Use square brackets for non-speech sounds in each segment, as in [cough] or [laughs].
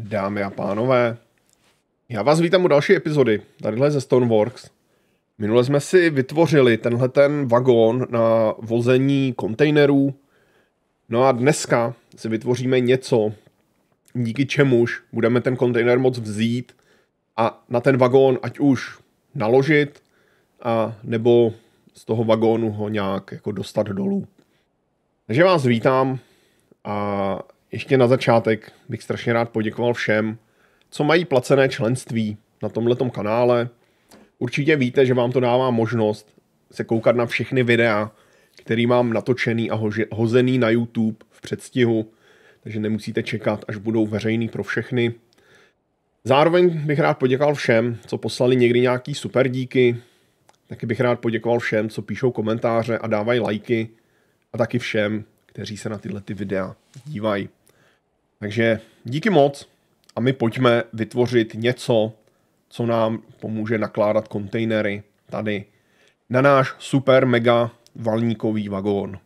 Dámy a pánové, já vás vítám u další epizody, tadyhle ze Stoneworks. Minule jsme si vytvořili tenhle ten vagón na vození kontejnerů, no a dneska si vytvoříme něco, díky čemuž budeme ten kontejner moc vzít a na ten vagón ať už naložit, a nebo z toho vagónu ho nějak jako dostat dolů. Takže vás vítám a ještě na začátek bych strašně rád poděkoval všem, co mají placené členství na tomhletom kanále. Určitě víte, že vám to dává možnost se koukat na všechny videa, který mám natočený a hozený na YouTube v předstihu, takže nemusíte čekat, až budou veřejný pro všechny. Zároveň bych rád poděkoval všem, co poslali někdy nějaký super díky. Taky bych rád poděkoval všem, co píšou komentáře a dávají lajky. A taky všem, kteří se na tyhle ty videa dívají. Takže díky moc a my pojďme vytvořit něco, co nám pomůže nakládat kontejnery tady na náš super mega valníkový vagón.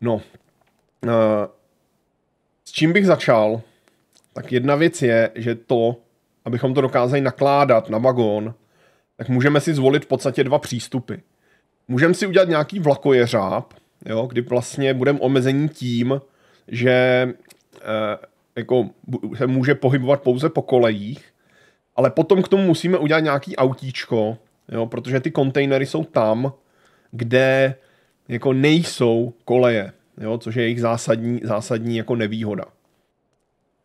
No, eh, s čím bych začal? Tak jedna věc je, že to, abychom to dokázali nakládat na vagón, tak můžeme si zvolit v podstatě dva přístupy. Můžeme si udělat nějaký vlakojeřáb, jo, kdy vlastně budeme omezení tím, že Eh, jako se může pohybovat pouze po kolejích, ale potom k tomu musíme udělat nějaký autíčko, jo, protože ty kontejnery jsou tam, kde jako nejsou koleje, jo, což je jejich zásadní, zásadní jako nevýhoda.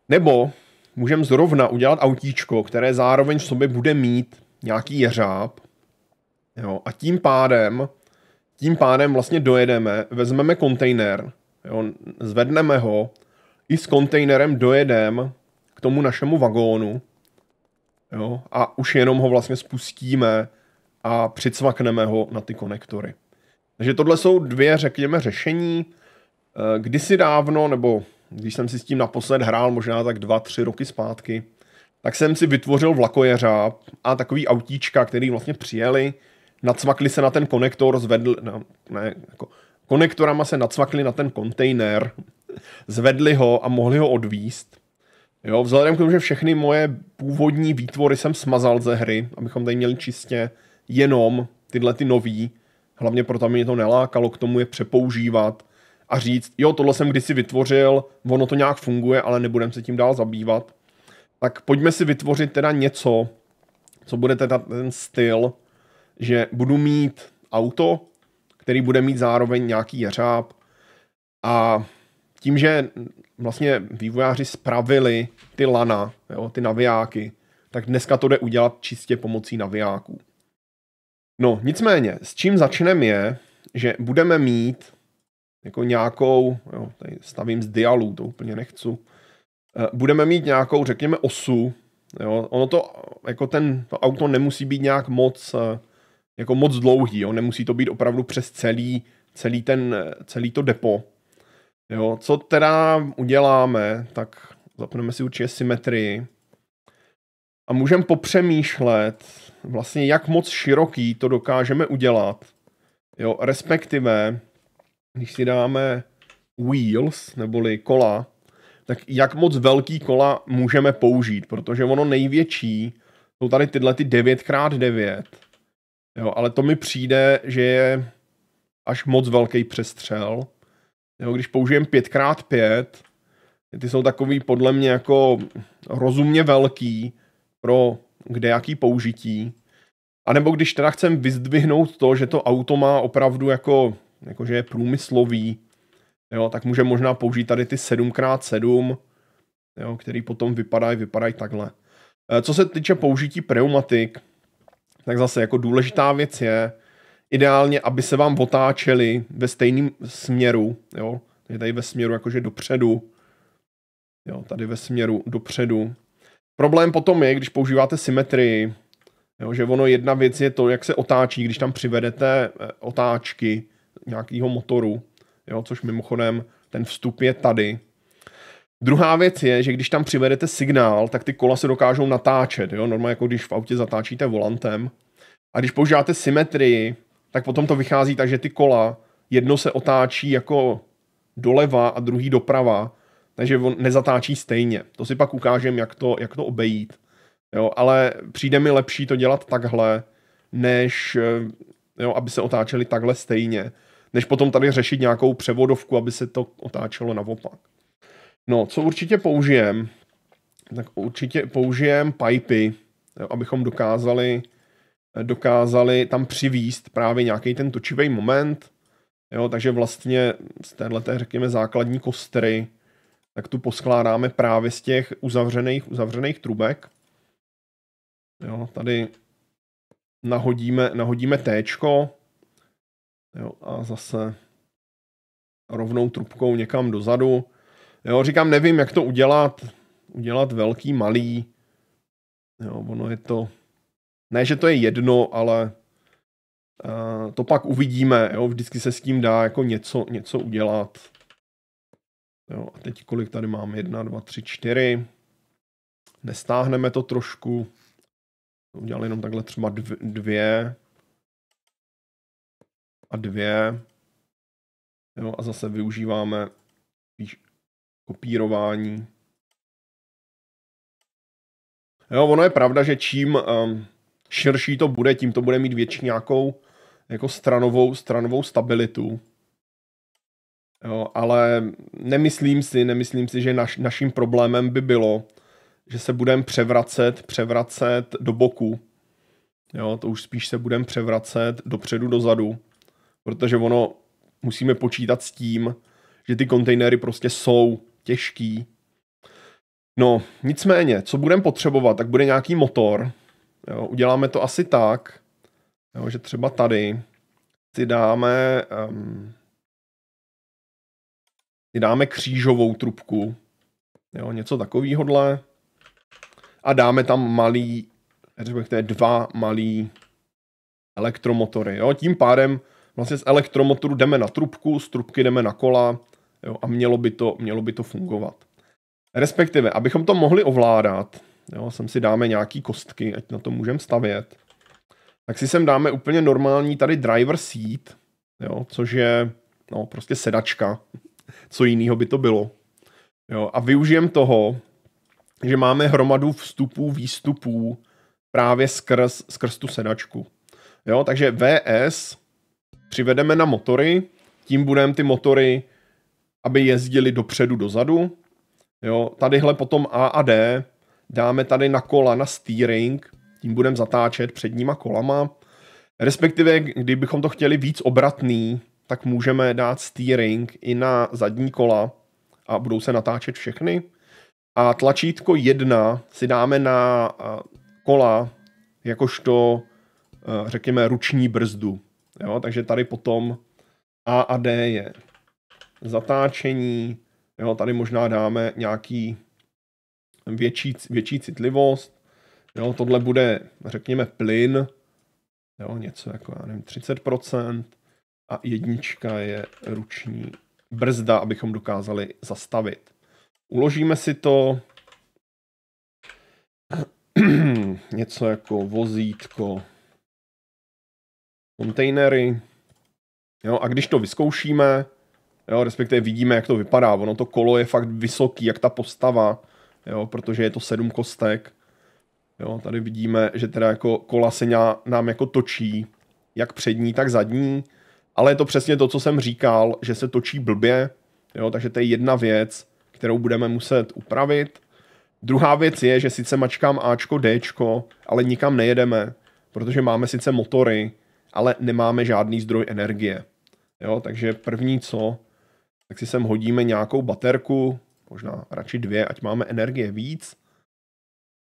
Nebo můžeme zrovna udělat autíčko, které zároveň v sobě bude mít nějaký jeřáb jo, a tím pádem tím pádem vlastně dojedeme, vezmeme kontejner, jo, zvedneme ho, i s kontejnerem dojedem k tomu našemu vagónu jo, a už jenom ho vlastně spustíme a přicvakneme ho na ty konektory. Takže tohle jsou dvě, řekněme, řešení. Eh, kdysi dávno, nebo když jsem si s tím naposled hrál, možná tak dva, tři roky zpátky, tak jsem si vytvořil vlakojeřáb a takový autíčka, který vlastně přijeli, nacvakli se na ten konektor, zvedl, ne, ne jako, konektorama se nacvakli na ten kontejner zvedli ho a mohli ho odvíst. Jo, vzhledem k tomu, že všechny moje původní výtvory jsem smazal ze hry, abychom tady měli čistě jenom tyhle ty nový, hlavně proto mě to nelákalo k tomu je přepoužívat a říct, jo, tohle jsem kdysi vytvořil, ono to nějak funguje, ale nebudem se tím dál zabývat. Tak pojďme si vytvořit teda něco, co bude teda ten styl, že budu mít auto, který bude mít zároveň nějaký jeřáb a tím, že vlastně vývojáři spravili ty lana, jo, ty navijáky, tak dneska to jde udělat čistě pomocí navijáků. No, nicméně, s čím začneme je, že budeme mít jako nějakou, jo, tady stavím z dialů, to úplně nechci, eh, budeme mít nějakou, řekněme, osu, jo, ono to, jako ten, to auto nemusí být nějak moc, eh, jako moc dlouhý, jo, nemusí to být opravdu přes celý, celý ten, eh, celý to depo, Jo, co teda uděláme, tak zapneme si určitě symetrii a můžeme popřemýšlet vlastně, jak moc široký to dokážeme udělat. Jo, respektive, když si dáme wheels, neboli kola, tak jak moc velký kola můžeme použít, protože ono největší jsou tady tyhle ty 9x9, jo, ale to mi přijde, že je až moc velký přestřel, Jo, když použijem 5x5, ty jsou takový podle mě jako rozumně velký pro kde jaký použití. A nebo když teda chcem vyzdvihnout to, že to auto má opravdu jako, jako že je průmyslový, jo, tak může možná použít tady ty 7x7, jo, který potom vypadají, vypadají takhle. E, co se týče použití pneumatik, tak zase jako důležitá věc je, ideálně, aby se vám otáčeli ve stejném směru, jo, je tady ve směru jakože dopředu, jo, tady ve směru dopředu. Problém potom je, když používáte symetrii, jo, že ono jedna věc je to, jak se otáčí, když tam přivedete eh, otáčky nějakého motoru, jo, což mimochodem ten vstup je tady, Druhá věc je, že když tam přivedete signál, tak ty kola se dokážou natáčet, jo? normálně jako když v autě zatáčíte volantem. A když používáte symetrii, tak potom to vychází tak, že ty kola, jedno se otáčí jako doleva a druhý doprava, takže on nezatáčí stejně. To si pak ukážem, jak to, jak to obejít. Jo, ale přijde mi lepší to dělat takhle, než eh, jo, aby se otáčeli takhle stejně, než potom tady řešit nějakou převodovku, aby se to otáčelo naopak. No, co určitě použijem, tak určitě použijem pipy, jo, abychom dokázali dokázali tam přivíst právě nějaký ten točivý moment, jo, takže vlastně z téhle, řekněme, základní kostry, tak tu poskládáme právě z těch uzavřených, uzavřených trubek. Jo, tady nahodíme, nahodíme téčko, jo, a zase rovnou trubkou někam dozadu. Jo, říkám, nevím, jak to udělat, udělat velký, malý, jo, ono je to, ne, že to je jedno, ale uh, to pak uvidíme, jo, vždycky se s tím dá jako něco, něco udělat. Jo, a teď kolik tady mám? 1, 2, 3, 4. Nestáhneme to trošku. Udělali jenom takhle třeba dvě. A dvě. Jo, a zase využíváme spíš kopírování. Jo, ono je pravda, že čím, um, širší to bude, tím to bude mít větší nějakou jako stranovou, stranovou stabilitu. Jo, ale nemyslím si, nemyslím si, že naš, naším problémem by bylo, že se budeme převracet, převracet do boku. Jo, to už spíš se budeme převracet dopředu, dozadu, protože ono musíme počítat s tím, že ty kontejnery prostě jsou těžký. No, nicméně, co budeme potřebovat, tak bude nějaký motor, Jo, uděláme to asi tak, jo, že třeba tady si dáme, um, si dáme křížovou trubku, jo, něco takovýhodle a dáme tam malý, respektive dva malý elektromotory. Jo. Tím pádem vlastně z elektromotoru jdeme na trubku, z trubky jdeme na kola jo, a mělo by, to, mělo by to fungovat. Respektive, abychom to mohli ovládat, jo, sem si dáme nějaký kostky, ať na to můžeme stavět, tak si sem dáme úplně normální tady driver seat, jo, což je no, prostě sedačka, co jiného by to bylo. Jo, a využijem toho, že máme hromadu vstupů, výstupů právě skrz, skrz tu sedačku. Jo, takže VS přivedeme na motory, tím budeme ty motory, aby jezdili dopředu, dozadu. Jo, tadyhle potom A a D dáme tady na kola, na steering, tím budeme zatáčet předníma kolama. Respektive, kdybychom to chtěli víc obratný, tak můžeme dát steering i na zadní kola a budou se natáčet všechny. A tlačítko 1 si dáme na kola jakožto, řekněme, ruční brzdu. Jo, takže tady potom A a D je zatáčení. Jo, tady možná dáme nějaký větší, větší citlivost. Jo, tohle bude, řekněme, plyn, jo, něco jako, já nevím, 30%. A jednička je ruční brzda, abychom dokázali zastavit. Uložíme si to [clears throat] něco jako vozítko, kontejnery. Jo, a když to vyzkoušíme, jo, respektive vidíme, jak to vypadá, ono to kolo je fakt vysoký, jak ta postava, jo, protože je to sedm kostek. Jo, tady vidíme, že teda jako kola se nám jako točí, jak přední, tak zadní, ale je to přesně to, co jsem říkal, že se točí blbě, jo, takže to je jedna věc, kterou budeme muset upravit. Druhá věc je, že sice mačkám Ačko, Dčko, ale nikam nejedeme, protože máme sice motory, ale nemáme žádný zdroj energie. Jo, takže první co, tak si sem hodíme nějakou baterku, možná radši dvě, ať máme energie víc.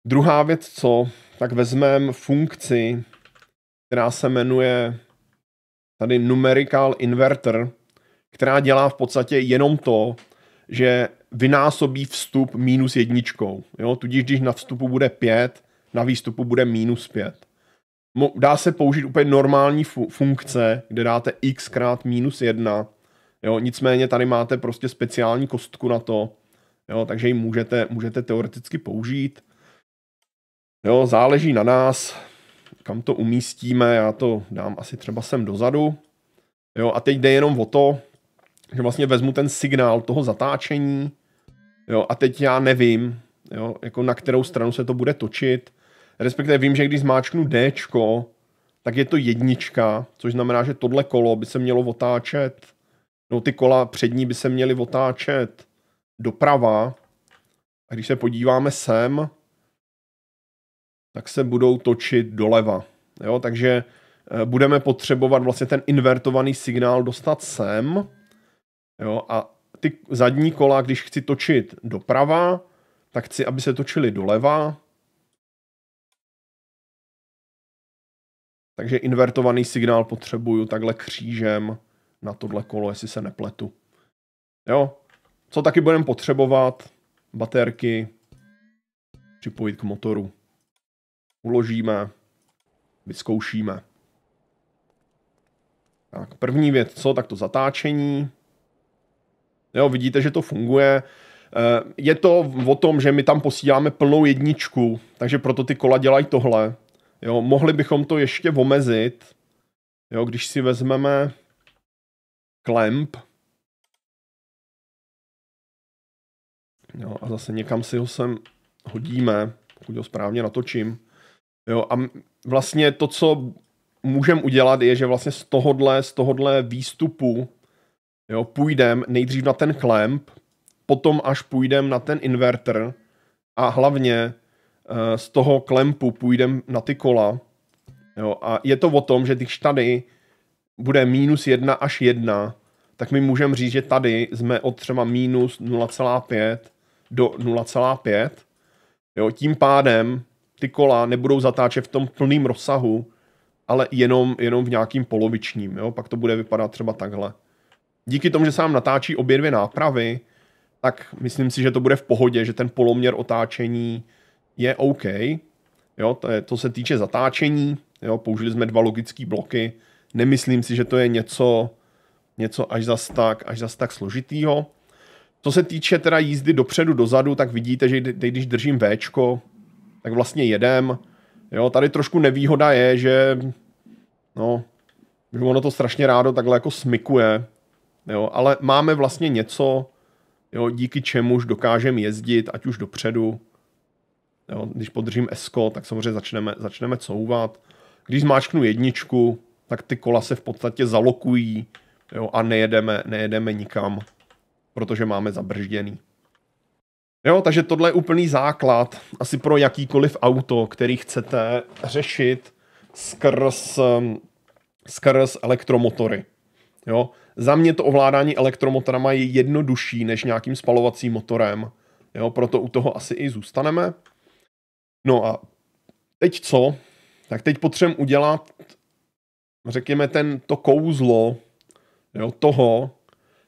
Druhá věc, co, tak vezmeme funkci, která se jmenuje tady numerical inverter, která dělá v podstatě jenom to, že vynásobí vstup minus jedničkou. Jo? Tudíž když na vstupu bude 5, na výstupu bude minus 5. Dá se použít úplně normální fu- funkce, kde dáte x krát minus 1. Jo? Nicméně tady máte prostě speciální kostku na to, Jo, takže ji můžete, můžete teoreticky použít. Jo, záleží na nás, kam to umístíme, já to dám asi třeba sem dozadu. Jo, a teď jde jenom o to, že vlastně vezmu ten signál toho zatáčení, jo, a teď já nevím, jo, jako na kterou stranu se to bude točit, respektive vím, že když zmáčknu D, tak je to jednička, což znamená, že tohle kolo by se mělo otáčet, no ty kola přední by se měly otáčet doprava. A když se podíváme sem, tak se budou točit doleva. Jo, takže eh, budeme potřebovat vlastně ten invertovaný signál dostat sem. Jo, a ty zadní kola, když chci točit doprava, tak chci, aby se točily doleva. Takže invertovaný signál potřebuju takhle křížem na tohle kolo, jestli se nepletu. Jo, co taky budeme potřebovat? Baterky. Připojit k motoru. Uložíme. Vyzkoušíme. Tak, první věc, co? Tak to zatáčení. Jo, vidíte, že to funguje. Eh, je to o tom, že my tam posíláme plnou jedničku, takže proto ty kola dělají tohle. Jo, mohli bychom to ještě omezit, jo, když si vezmeme klemp, Jo, a zase někam si ho sem hodíme, pokud ho správně natočím. Jo, a vlastně to, co můžeme udělat, je, že vlastně z tohohle, z tohodle výstupu jo, půjdem nejdřív na ten klemp, potom až půjdem na ten inverter a hlavně eh, z toho klempu půjdem na ty kola. Jo, a je to o tom, že když tady bude minus 1 až 1, tak my můžeme říct, že tady jsme od třeba minus 0,5 do 0,5. Jo, tím pádem ty kola nebudou zatáčet v tom plném rozsahu, ale jenom, jenom v nějakým polovičním. Jo? Pak to bude vypadat třeba takhle. Díky tomu, že vám natáčí obě dvě nápravy, tak myslím si, že to bude v pohodě, že ten poloměr otáčení je OK. Jo, to, je, to se týče zatáčení, jo, použili jsme dva logické bloky. Nemyslím si, že to je něco, něco až zas tak, až zas tak složitýho. Co se týče teda jízdy dopředu, dozadu, tak vidíte, že když držím V, tak vlastně jedem. Jo, tady trošku nevýhoda je, že no, že ono to strašně rádo takhle jako smykuje, jo, ale máme vlastně něco, jo, díky čemuž dokážeme jezdit, ať už dopředu, jo, když podržím esko, tak samozřejmě začneme, začneme couvat. Když zmáčknu jedničku, tak ty kola se v podstatě zalokují jo, a nejedeme, nejedeme nikam protože máme zabržděný. Jo, takže tohle je úplný základ asi pro jakýkoliv auto, který chcete řešit skrz, ehm, skrz elektromotory. Jo? Za mě to ovládání elektromotorama je jednodušší než nějakým spalovacím motorem. Jo? Proto u toho asi i zůstaneme. No a teď co? Tak teď potřebujeme udělat, řekněme, ten, to kouzlo jo, toho,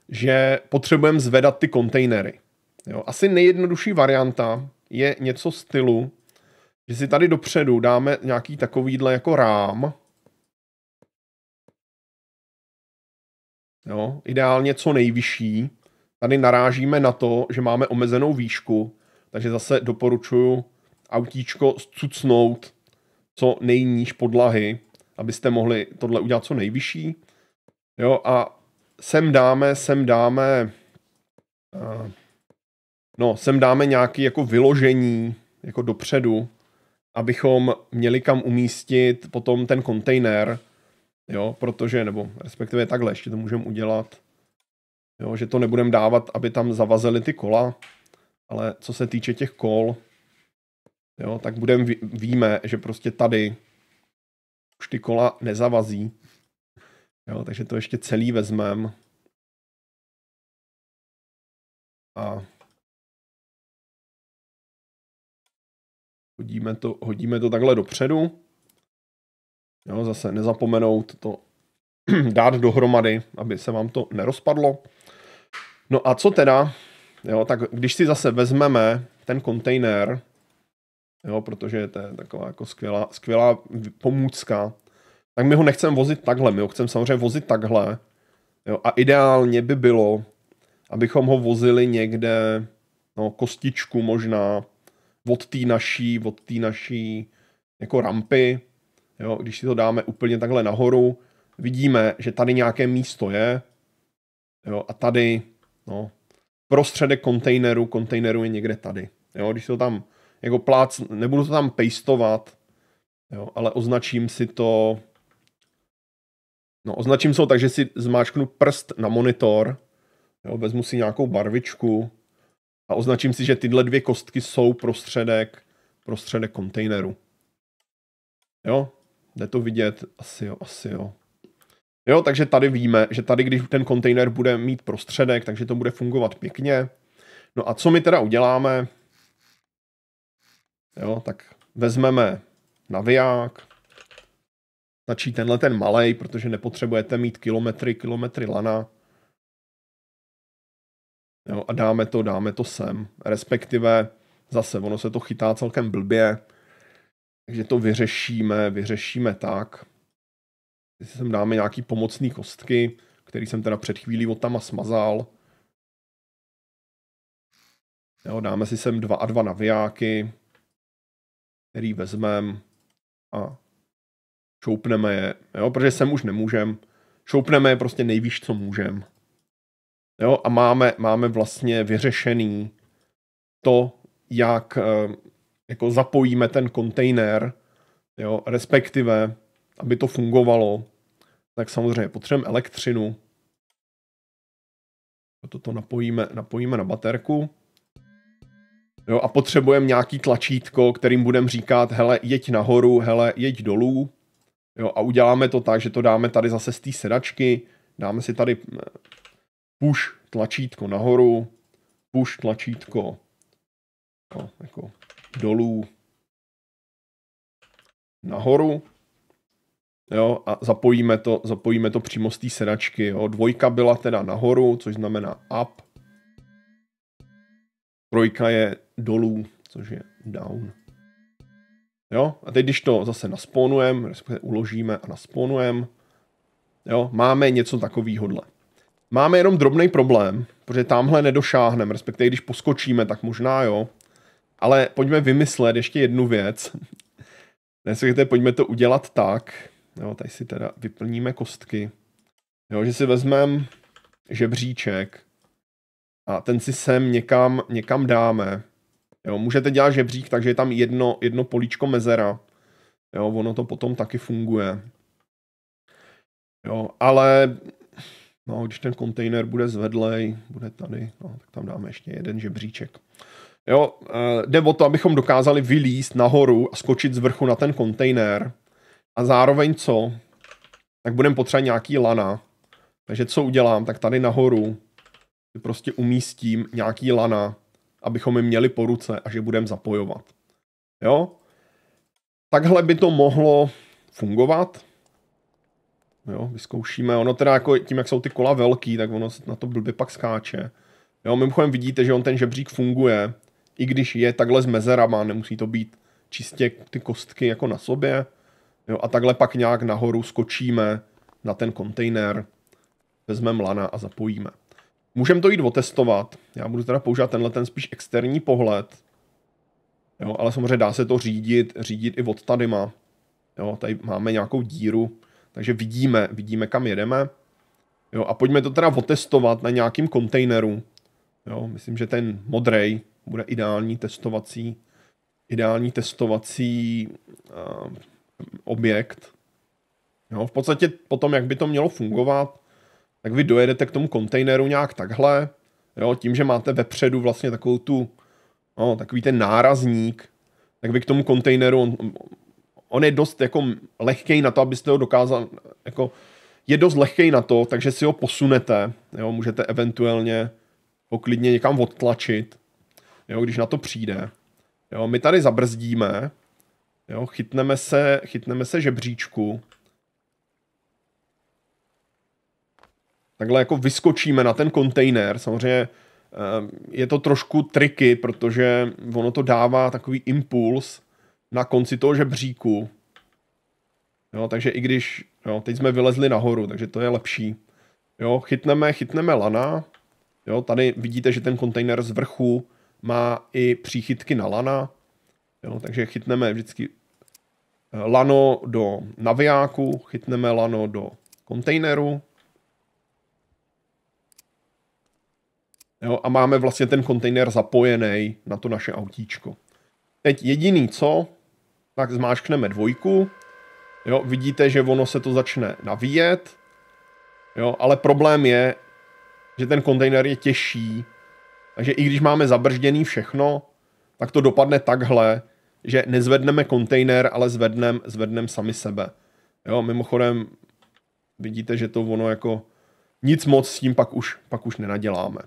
že potřebujeme zvedat ty kontejnery. Jo, asi nejjednodušší varianta je něco stylu, že si tady dopředu dáme nějaký takovýhle jako rám. Jo, ideálně co nejvyšší. Tady narážíme na to, že máme omezenou výšku, takže zase doporučuju autíčko zcucnout co nejníž podlahy, abyste mohli tohle udělat co nejvyšší. Jo, a sem dáme, sem dáme, uh, no, sem dáme nějaké jako vyložení, jako dopředu, abychom měli kam umístit potom ten kontejner, jo, protože, nebo respektive takhle, ještě to můžeme udělat, jo, že to nebudeme dávat, aby tam zavazely ty kola, ale co se týče těch kol, jo, tak budeme víme, že prostě tady už ty kola nezavazí, Jo, takže to ještě celý vezmem. A hodíme to, hodíme to takhle dopředu. Jo, zase nezapomenout to [clears throat] dát dohromady, aby se vám to nerozpadlo. No a co teda? Jo, tak když si zase vezmeme ten kontejner, jo, protože to je taková jako skvělá, skvělá pomůcka, tak my ho nechceme vozit takhle, my ho chceme samozřejmě vozit takhle. Jo, a ideálně by bylo, abychom ho vozili někde, no kostičku možná, od té naší, od té naší jako rampy, jo, když si to dáme úplně takhle nahoru, vidíme, že tady nějaké místo je, jo, a tady, no, prostředek kontejneru, kontejneru je někde tady, jo, když si to tam jako plác, nebudu to tam pastovat, jo, ale označím si to, No, označím se ho tak, že si zmáčknu prst na monitor, jo, vezmu si nějakou barvičku a označím si, že tyhle dvě kostky jsou prostředek, prostředek kontejneru. Jo, jde to vidět, asi jo, asi jo. Jo, takže tady víme, že tady, když ten kontejner bude mít prostředek, takže to bude fungovat pěkně. No a co my teda uděláme? Jo, tak vezmeme naviják, Stačí tenhle ten malej, protože nepotřebujete mít kilometry, kilometry lana. Jo, a dáme to, dáme to sem. Respektive zase ono se to chytá celkem blbě, takže to vyřešíme, vyřešíme tak. Když sem dáme nějaký pomocný kostky, který jsem teda před chvílí od tama smazal. Jo, dáme si sem dva a dva navijáky, který vezmem a šoupneme je, jo, protože sem už nemůžem, šoupneme je prostě nejvíš, co můžem. Jo, a máme, máme vlastně vyřešený to, jak eh, jako zapojíme ten kontejner, jo, respektive, aby to fungovalo, tak samozřejmě potřebujeme elektřinu. Toto napojíme, napojíme na baterku. Jo, a potřebujeme nějaký tlačítko, kterým budeme říkat, hele, jeď nahoru, hele, jeď dolů. Jo, a uděláme to tak, že to dáme tady zase z té sedačky, dáme si tady eh, push tlačítko nahoru, push tlačítko no, jako dolů, nahoru, jo, a zapojíme to, zapojíme to přímo z té sedačky, jo. Dvojka byla teda nahoru, což znamená up, trojka je dolů, což je down. Jo? A teď, když to zase naspónujeme, respektive uložíme a naspónujeme, jo, máme něco takovýhodle. Máme jenom drobný problém, protože tamhle nedošáhneme, respektive když poskočíme, tak možná jo. Ale pojďme vymyslet ještě jednu věc. [laughs] Respektive pojďme to udělat tak, jo, tady si teda vyplníme kostky, jo, že si vezmeme žebříček a ten si sem někam, někam dáme. Jo, můžete dělat žebřík, takže je tam jedno, jedno políčko mezera. Jo, ono to potom taky funguje. Jo, ale no, když ten kontejner bude zvedlej, bude tady, no, tak tam dáme ještě jeden žebříček. Jo, eh, jde o to, abychom dokázali vylíst nahoru a skočit z vrchu na ten kontejner. A zároveň co? Tak budeme potřebovat nějaký lana. Takže co udělám, tak tady nahoru prostě umístím nějaký lana abychom je měli po ruce a že budeme zapojovat. Jo? Takhle by to mohlo fungovat. Jo, vyzkoušíme. Ono teda jako tím, jak jsou ty kola velký, tak ono na to blbě pak skáče. Jo, mimochodem vidíte, že on ten žebřík funguje, i když je takhle s mezerama, nemusí to být čistě ty kostky jako na sobě. Jo, a takhle pak nějak nahoru skočíme na ten kontejner, vezmeme lana a zapojíme. Můžeme to jít otestovat. Já budu teda používat tenhle ten spíš externí pohled. Jo, ale samozřejmě dá se to řídit, řídit i od tady má. Jo, tady máme nějakou díru, takže vidíme, vidíme kam jedeme. Jo, a pojďme to teda otestovat na nějakým kontejneru. Jo, myslím, že ten modrej bude ideální testovací, ideální testovací uh, objekt. Jo, v podstatě potom, jak by to mělo fungovat, tak vy dojedete k tomu kontejneru nějak takhle, jo, tím, že máte vepředu vlastně takovou tu, no, takový ten nárazník, tak vy k tomu kontejneru, on, on je dost jako lehkej na to, abyste ho dokázal, jako je dost lehkej na to, takže si ho posunete, jo, můžete eventuálně ho klidně někam odtlačit, jo, když na to přijde. Jo, my tady zabrzdíme, jo, chytneme se, chytneme se žebříčku, takhle jako vyskočíme na ten kontejner. Samozřejmě eh, je to trošku triky, protože ono to dává takový impuls na konci toho žebříku. Jo, takže i když, jo, teď jsme vylezli nahoru, takže to je lepší. Jo, chytneme, chytneme lana. Jo, tady vidíte, že ten kontejner z vrchu má i příchytky na lana. Jo, takže chytneme vždycky eh, lano do navijáku, chytneme lano do kontejneru, Jo, a máme vlastně ten kontejner zapojený na to naše autíčko. Teď jediný co, tak zmáčkneme dvojku, jo, vidíte, že ono se to začne navíjet, jo, ale problém je, že ten kontejner je těžší, takže i když máme zabržděný všechno, tak to dopadne takhle, že nezvedneme kontejner, ale zvedneme zvednem sami sebe. Jo, mimochodem vidíte, že to ono jako nic moc s tím pak už, pak už nenaděláme.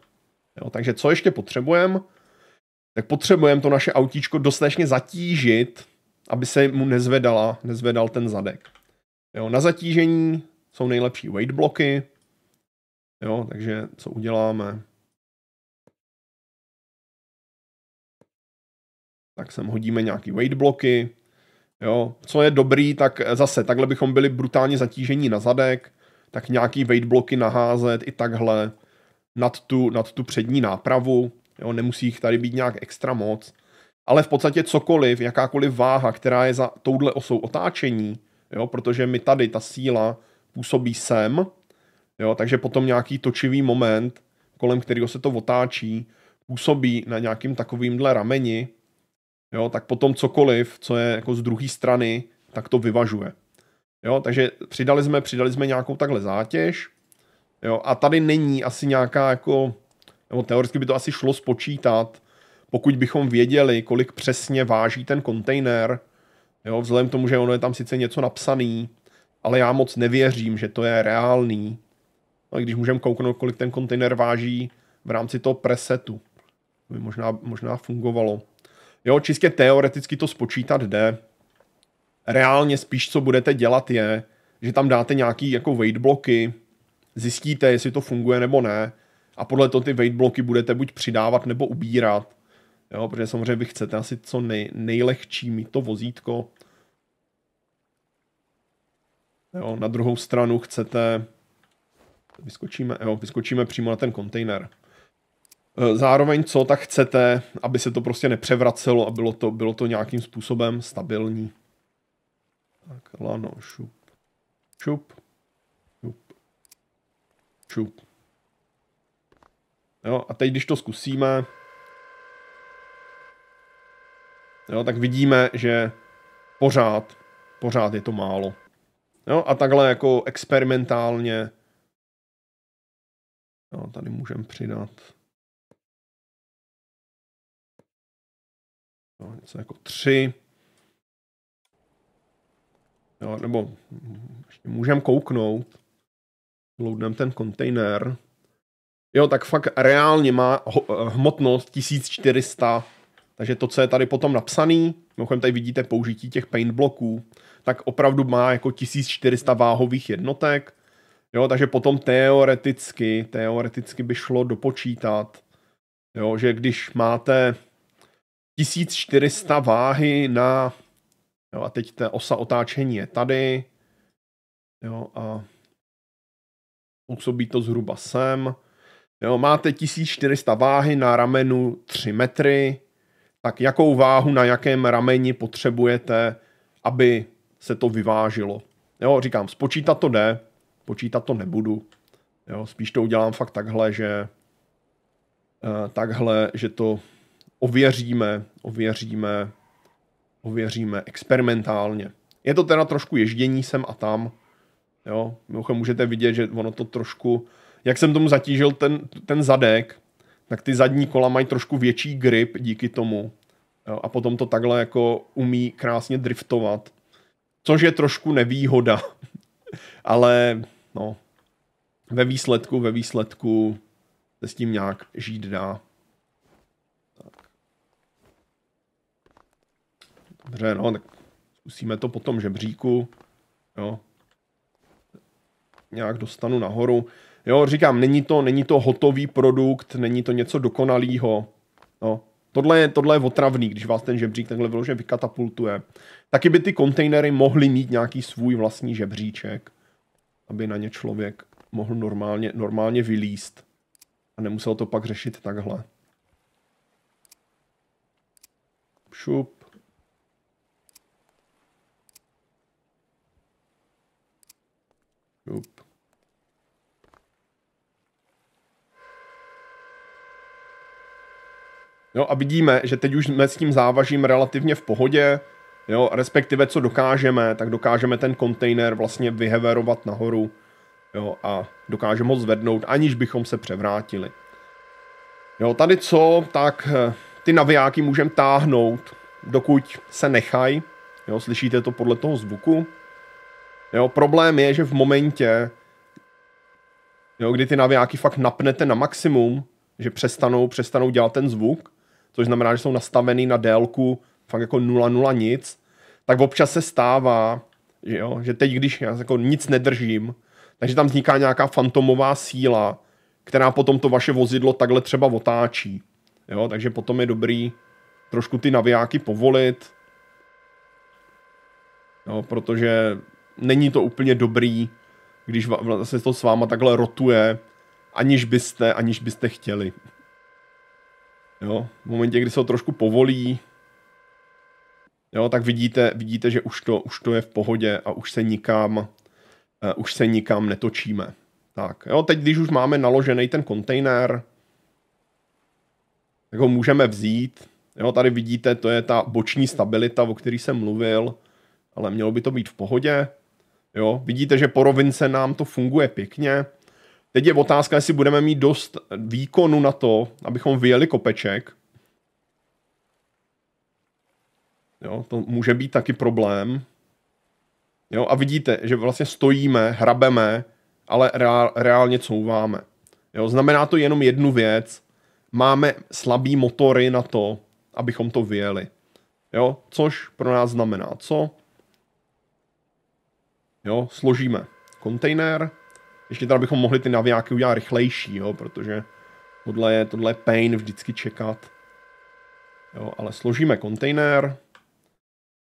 Jo, takže co ještě potřebujeme? Tak potřebujeme to naše autíčko dostatečně zatížit, aby se mu nezvedala, nezvedal ten zadek. Jo, na zatížení jsou nejlepší weight bloky. Jo, takže co uděláme? Tak sem hodíme nějaký weight bloky. Jo, co je dobrý, tak zase takhle bychom byli brutálně zatížení na zadek, tak nějaký weight bloky naházet i takhle nad tu, nad tu přední nápravu, jo, nemusí jich tady být nějak extra moc, ale v podstatě cokoliv, jakákoliv váha, která je za touhle osou otáčení, jo, protože mi tady ta síla působí sem, jo, takže potom nějaký točivý moment, kolem kterého se to otáčí, působí na nějakým takovýmhle rameni, jo, tak potom cokoliv, co je jako z druhé strany, tak to vyvažuje. Jo, takže přidali jsme, přidali jsme nějakou takhle zátěž, Jo, a tady není asi nějaká jako, nebo teoreticky by to asi šlo spočítat, pokud bychom věděli, kolik přesně váží ten kontejner, jo, vzhledem k tomu, že ono je tam sice něco napsaný, ale já moc nevěřím, že to je reálný. No, když můžeme kouknout, kolik ten kontejner váží v rámci toho presetu, to by možná, možná fungovalo. Jo, čistě teoreticky to spočítat jde. Reálně spíš, co budete dělat, je, že tam dáte nějaký jako weight bloky, zjistíte, jestli to funguje nebo ne a podle toho ty weight bloky budete buď přidávat nebo ubírat. Jo, protože samozřejmě vy chcete asi co nej, nejlehčí mít to vozítko. Jo, na druhou stranu chcete... Vyskočíme, jo, vyskočíme přímo na ten kontejner. E, zároveň co, tak chcete, aby se to prostě nepřevracelo a bylo to, bylo to nějakým způsobem stabilní. Tak, lano, šup, šup. Šup. Jo, a teď, když to zkusíme, jo, tak vidíme, že pořád, pořád je to málo. Jo, a takhle jako experimentálně jo, tady můžeme přidat jo, něco jako tři. Jo, nebo ještě můžeme kouknout loadneme ten kontejner. Jo, tak fakt reálně má hmotnost 1400, takže to, co je tady potom napsaný, mimochodem tady vidíte použití těch paint bloků, tak opravdu má jako 1400 váhových jednotek, jo, takže potom teoreticky, teoreticky by šlo dopočítat, jo, že když máte 1400 váhy na, jo, a teď ta osa otáčení je tady, jo, a působí to zhruba sem. Jo, máte 1400 váhy na ramenu 3 metry, tak jakou váhu na jakém rameni potřebujete, aby se to vyvážilo. Jo, říkám, spočítat to jde, počítat to nebudu. Jo, spíš to udělám fakt takhle, že eh, takhle, že to ověříme, ověříme, ověříme experimentálně. Je to teda trošku ježdění sem a tam, Jo, mimochodem můžete vidět, že ono to trošku, jak jsem tomu zatížil ten, ten zadek, tak ty zadní kola mají trošku větší grip díky tomu. Jo, a potom to takhle jako umí krásně driftovat. Což je trošku nevýhoda. [laughs] Ale no, ve výsledku, ve výsledku se s tím nějak žít dá. Tak. Dobře, no, tak zkusíme to potom žebříku. Jo, nějak dostanu nahoru. Jo, říkám, není to, není to hotový produkt, není to něco dokonalého. No, tohle je, tohle je otravný, když vás ten žebřík takhle vyloženě vykatapultuje. Taky by ty kontejnery mohly mít nějaký svůj vlastní žebříček, aby na ně člověk mohl normálně, normálně vylíst a nemusel to pak řešit takhle. Šup. Šup. Jo, a vidíme, že teď už jsme s tím závažím relativně v pohodě, jo, respektive co dokážeme, tak dokážeme ten kontejner vlastně vyheverovat nahoru jo, a dokážeme ho zvednout, aniž bychom se převrátili. Jo, tady co, tak eh, ty navijáky můžeme táhnout, dokud se nechají, jo, slyšíte to podle toho zvuku. Jo, problém je, že v momentě, jo, kdy ty navijáky fakt napnete na maximum, že přestanou, přestanou dělat ten zvuk, což znamená, že jsou nastavený na délku fakt jako 0-0 nic, tak občas se stává, že, jo, že teď, když já jako nic nedržím, takže tam vzniká nějaká fantomová síla, která potom to vaše vozidlo takhle třeba otáčí. Jo, takže potom je dobrý trošku ty navijáky povolit, jo, protože není to úplně dobrý, když se vlastně to s váma takhle rotuje, aniž byste, aniž byste chtěli. Jo, v momentě, kdy se ho trošku povolí, jo, tak vidíte, vidíte že už to, už to je v pohodě a už se nikam, uh, už se nikam netočíme. Tak, jo, teď když už máme naložený ten kontejner, tak ho můžeme vzít. Jo, tady vidíte, to je ta boční stabilita, o který jsem mluvil, ale mělo by to být v pohodě. Jo, vidíte, že po rovince nám to funguje pěkně. Teď je otázka, jestli budeme mít dost výkonu na to, abychom vyjeli kopeček. Jo, to může být taky problém. Jo, a vidíte, že vlastně stojíme, hrabeme, ale reál, reálně couváme. Jo, znamená to jenom jednu věc. Máme slabý motory na to, abychom to vyjeli. Jo, což pro nás znamená co? Jo, složíme kontejner, ještě teda bychom mohli ty navijáky udělat rychlejší, jo, protože tohle je, tohle je pain vždycky čekat. Jo, ale složíme kontejner,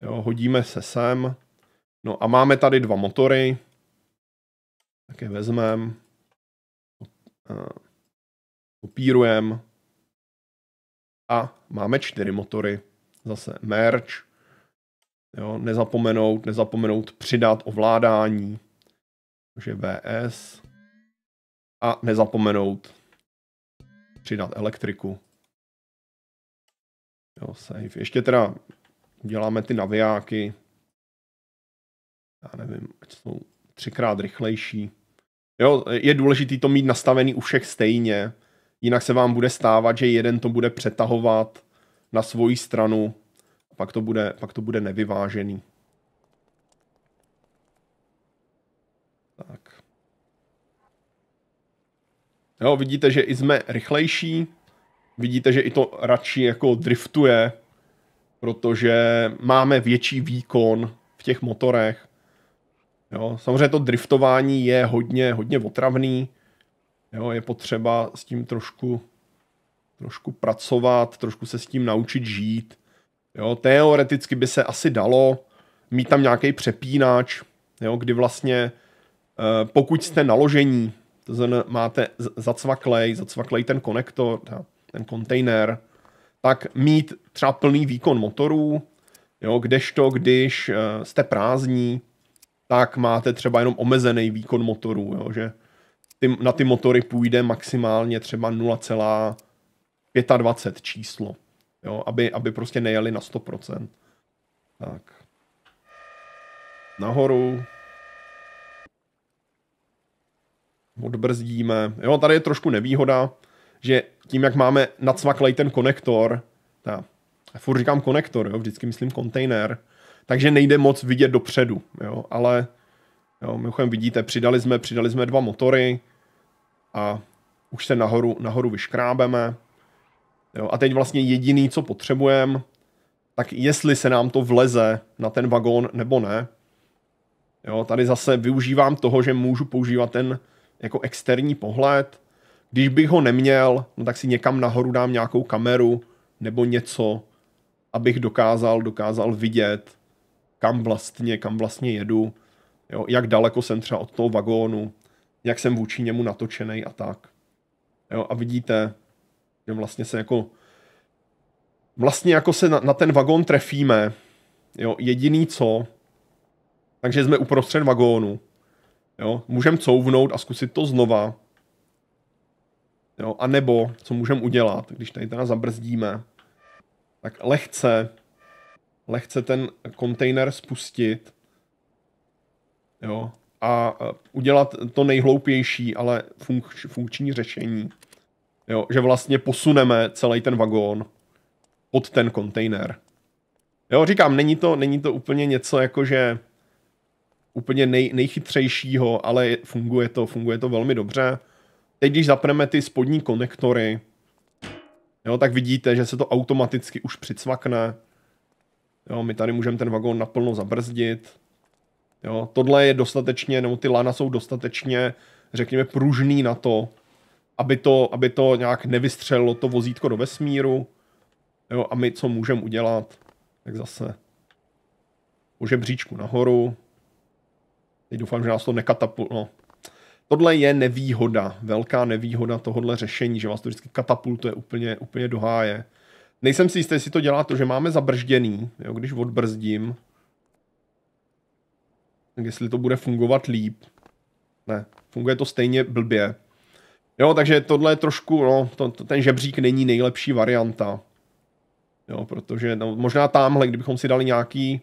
jo, hodíme se sem, no a máme tady dva motory, tak je vezmem, eh, kopírujeme a máme čtyři motory. Zase merge, jo, nezapomenout, nezapomenout přidat ovládání, že VS. A nezapomenout přidat elektriku. Jo, save. Ještě teda děláme ty navijáky. Já nevím, ať jsou třikrát rychlejší. Jo, je důležité to mít nastavený u všech stejně, jinak se vám bude stávat, že jeden to bude přetahovat na svoji stranu, pak to bude, pak to bude nevyvážený. Jo, vidíte, že i jsme rychlejší, vidíte, že i to radši jako driftuje, protože máme větší výkon v těch motorech. Jo, samozřejmě to driftování je hodně, hodně otravný, jo, je potřeba s tím trošku, trošku pracovat, trošku se s tím naučit žít. Jo, teoreticky by se asi dalo mít tam nějaký přepínač, jo, kdy vlastně eh, pokud jste naložení, to znamená, máte zacvaklej, zacvaklej ten konektor, ten kontejner, tak mít třeba plný výkon motorů, jo, kdežto, když eh, jste prázdní, tak máte třeba jenom omezený výkon motorů, jo, že ty, na ty motory půjde maximálně třeba 0,25 číslo, jo, aby, aby prostě nejeli na 100%. Tak. Nahoru. odbrzdíme. Jo, tady je trošku nevýhoda, že tím, jak máme nadsvaklej ten konektor, já furt říkám konektor, jo, vždycky myslím kontejner, takže nejde moc vidět dopředu, jo, ale jo, mimochodem vidíte, přidali jsme, přidali jsme dva motory a už se nahoru, nahoru vyškrábeme. Jo, a teď vlastně jediný, co potřebujeme, tak jestli se nám to vleze na ten vagón nebo ne. Jo, tady zase využívám toho, že můžu používat ten jako externí pohled. Když bych ho neměl, no tak si někam nahoru dám nějakou kameru nebo něco, abych dokázal, dokázal vidět, kam vlastně, kam vlastně jedu, jo, jak daleko jsem třeba od toho vagónu, jak jsem vůči němu natočený a tak. Jo, a vidíte, že vlastně se jako vlastně jako se na, na ten vagón trefíme, jo, jediný co, takže jsme uprostřed vagónu, Jo, můžem couvnout a zkusit to znova. Jo, a nebo, co můžeme udělat, když tady teda zabrzdíme, tak lehce, lehce ten kontejner spustit, jo, a eh, udělat to nejhloupější, ale funkč, funkční řešení. Jo, že vlastně posuneme celý ten vagón pod ten kontejner. Jo, říkám, není to, není to úplně něco jako, že úplně nej, nejchytřejšího, ale funguje to, funguje to velmi dobře. Teď, když zapneme ty spodní konektory, jo, tak vidíte, že se to automaticky už přicvakne. Jo, my tady můžeme ten vagón naplno zabrzdit. Jo, tohle je dostatečně, nebo ty lana jsou dostatečně, řekněme, pružný na to, aby to, aby to nějak nevystřelilo to vozítko do vesmíru. Jo, a my co můžeme udělat, tak zase po žebříčku nahoru, Teď doufám, že nás to nekatapult. No. Tohle je nevýhoda, velká nevýhoda tohohle řešení, že vás to vždycky katapultuje úplně, úplně do háje. Nejsem si jistý, jestli to dělá to, že máme zabržděný, jo, když odbrzdím, tak jestli to bude fungovat líp. Ne, funguje to stejně blbě. Jo, takže tohle je trošku, no, to, to, ten žebřík není nejlepší varianta. Jo, protože no, možná tamhle, kdybychom si dali nějaký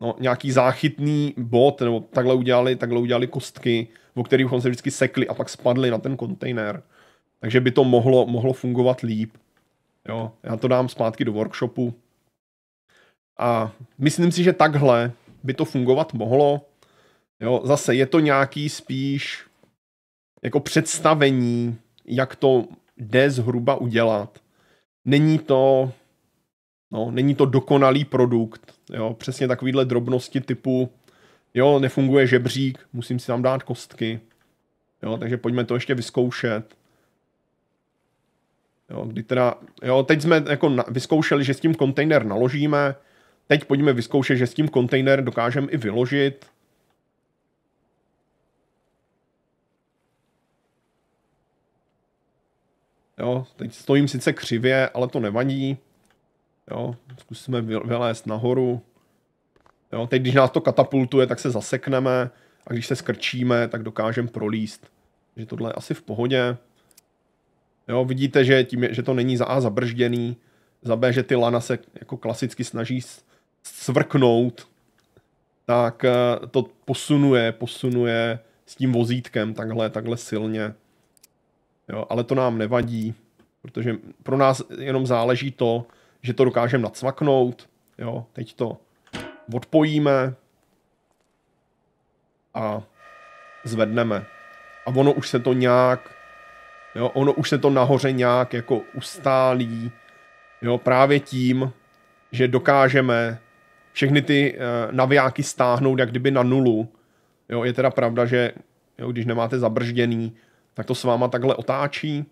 no, nějaký záchytný bod, nebo takhle udělali, takhle udělali kostky, o kterých se vždycky sekli a pak spadli na ten kontejner. Takže by to mohlo, mohlo fungovat líp. Jo, já to dám zpátky do workshopu. A myslím si, že takhle by to fungovat mohlo. Jo, zase je to nějaký spíš jako představení, jak to jde zhruba udělat. Není to No, není to dokonalý produkt, jo, přesně takovýhle drobnosti typu, jo, nefunguje žebřík, musím si tam dát kostky, jo, takže pojďme to ještě vyzkoušet. Jo, kdy teda, jo, teď jsme jako na, vyzkoušeli, že s tím kontejner naložíme, teď pojďme vyzkoušet, že s tím kontejner dokážeme i vyložit. Jo, teď stojím sice křivě, ale to nevadí. Jo, zkusíme vylézt nahoru. Jo, teď, když nás to katapultuje, tak se zasekneme a když se skrčíme, tak dokážeme prolíst. Takže tohle je asi v pohodě. Jo, vidíte, že, tím, že to není za A zabržděný, za B, že ty lana se jako klasicky snaží svrknout, tak eh, to posunuje, posunuje s tím vozítkem takhle, takhle silně. Jo, ale to nám nevadí, protože pro nás jenom záleží to, že to dokážeme nadsmaknout. Jo, teď to odpojíme a zvedneme. A ono už se to nějak, jo, ono už se to nahoře nějak jako ustálí, jo, právě tím, že dokážeme všechny ty e, navijáky stáhnout jak kdyby na nulu. Jo, je teda pravda, že jo, když nemáte zabržděný, tak to s váma takhle otáčí,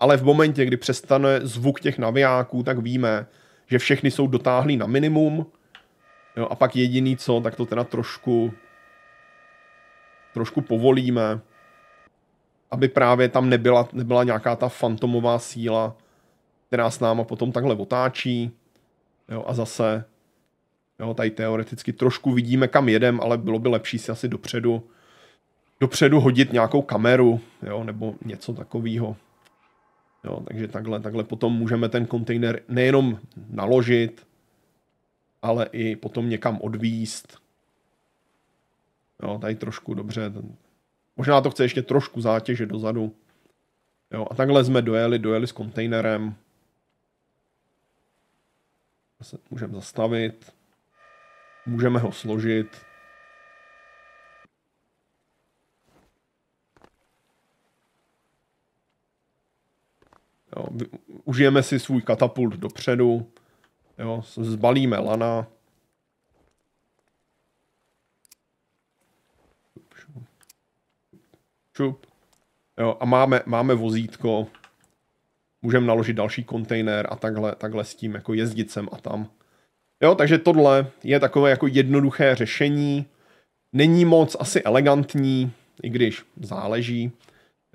ale v momentě, kdy přestane zvuk těch navijáků, tak víme, že všechny jsou dotáhlí na minimum jo, a pak jediný co, tak to teda trošku trošku povolíme, aby právě tam nebyla, nebyla nějaká ta fantomová síla, která s náma potom takhle otáčí jo, a zase jo, tady teoreticky trošku vidíme, kam jedem, ale bylo by lepší si asi dopředu dopředu hodit nějakou kameru, jo, nebo něco takového. Jo, takže takhle, takhle potom můžeme ten kontejner nejenom naložit, ale i potom někam odvíst. Jo, tady trošku dobře. Možná to chce ještě trošku zátěže dozadu. Jo, a takhle jsme dojeli, dojeli s kontejnerem. Můžeme zastavit. Můžeme ho složit. Jo, užijeme si svůj katapult dopředu, jo, zbalíme lana. Čup. Jo, a máme, máme vozítko, můžeme naložit další kontejner a takhle, takhle s tím jako jezdit sem a tam. Jo, takže tohle je takové jako jednoduché řešení. Není moc asi elegantní, i když záleží,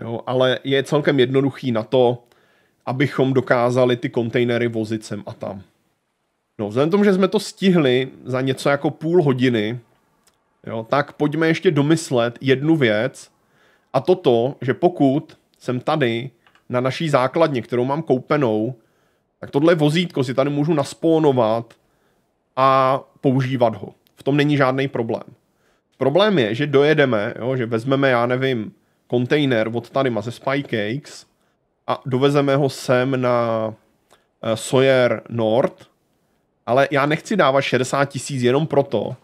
jo, ale je celkem jednoduchý na to, abychom dokázali ty kontejnery vozit sem a tam. No, vzhledem tomu, že jsme to stihli za něco jako půl hodiny, jo, tak pojďme ještě domyslet jednu věc a toto, že pokud jsem tady na naší základně, kterou mám koupenou, tak tohle vozítko si tady můžu naspónovat a používat ho. V tom není žádný problém. Problém je, že dojedeme, jo, že vezmeme, já nevím, kontejner od tady ze Spy Cakes – a dovezeme ho sem na eh, Sawyer Nord, ale já nechci dávat 60 tisíc jenom proto,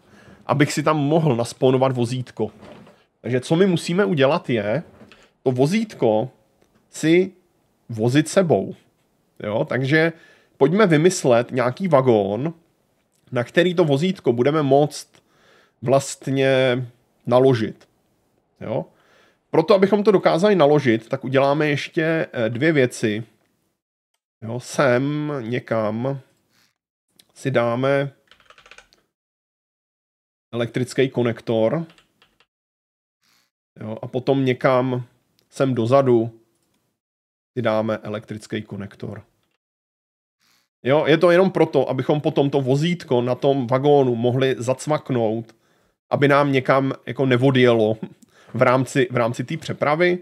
abych si tam mohl naspounovat vozítko. Takže co my musíme udělat je, to vozítko si vozit sebou. Jo, takže pojďme vymyslet nějaký vagón, na který to vozítko budeme moct vlastně naložit. Jo? Proto, abychom to dokázali naložit, tak uděláme ještě eh, dvě věci. Jo, sem někam si dáme elektrický konektor jo, a potom někam sem dozadu si dáme elektrický konektor. Jo, je to jenom proto, abychom potom to vozítko na tom vagónu mohli zacvaknout, aby nám někam jako nevodjelo v rámci, v rámci té přepravy.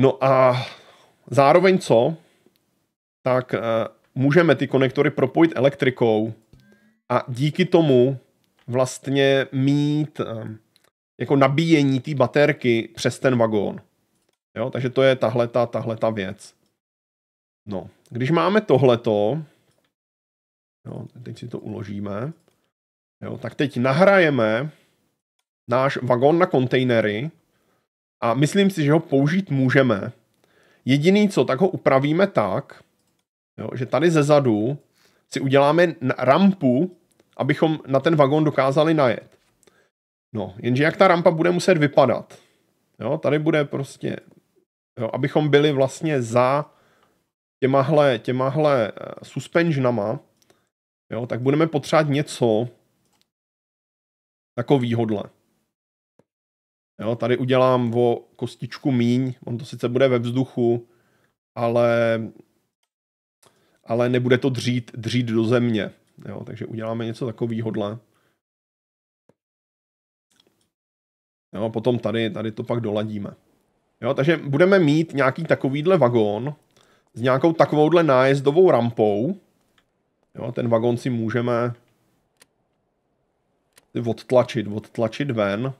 No a zároveň co, tak eh, můžeme ty konektory propojit elektrikou a díky tomu vlastně mít eh, jako nabíjení té baterky přes ten vagón. Jo, takže to je tahle ta, tahle ta věc. No, když máme tohleto, jo, teď si to uložíme, jo, tak teď nahrajeme náš vagón na kontejnery a myslím si, že ho použít můžeme. Jediný co, tak ho upravíme tak, jo, že tady zezadu si uděláme rampu, abychom na ten vagón dokázali najet. No, jenže jak ta rampa bude muset vypadat? Jo, tady bude prostě, jo, abychom byli vlastně za těmahle, těmahle eh, suspenžnama, jo, tak budeme potřebovat něco takovýhodle. Jo, tady udělám o kostičku míň, on to sice bude ve vzduchu, ale, ale nebude to dřít, dřít do země. Jo, takže uděláme něco takového. Jo, potom tady, tady to pak doladíme. Jo, takže budeme mít nějaký takovýhle vagón s nějakou takovouhle nájezdovou rampou. Jo, ten vagón si můžeme odtlačit, odtlačit ven.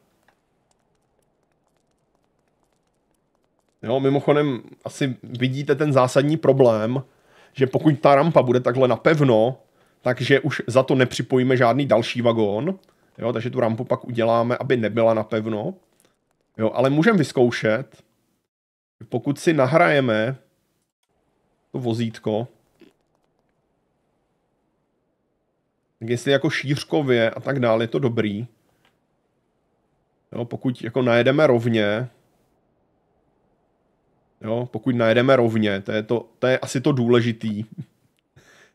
Jo, mimochodem asi vidíte ten zásadní problém, že pokud ta rampa bude takhle napevno, takže už za to nepřipojíme žádný další vagón, jo, takže tu rampu pak uděláme, aby nebyla napevno. Jo, ale můžeme vyzkoušet, pokud si nahrajeme to vozítko, tak jestli jako šířkově a tak dále je to dobrý. Jo, pokud jako najedeme rovně, jo, pokud najedeme rovně, to je, to, to je asi to důležitý,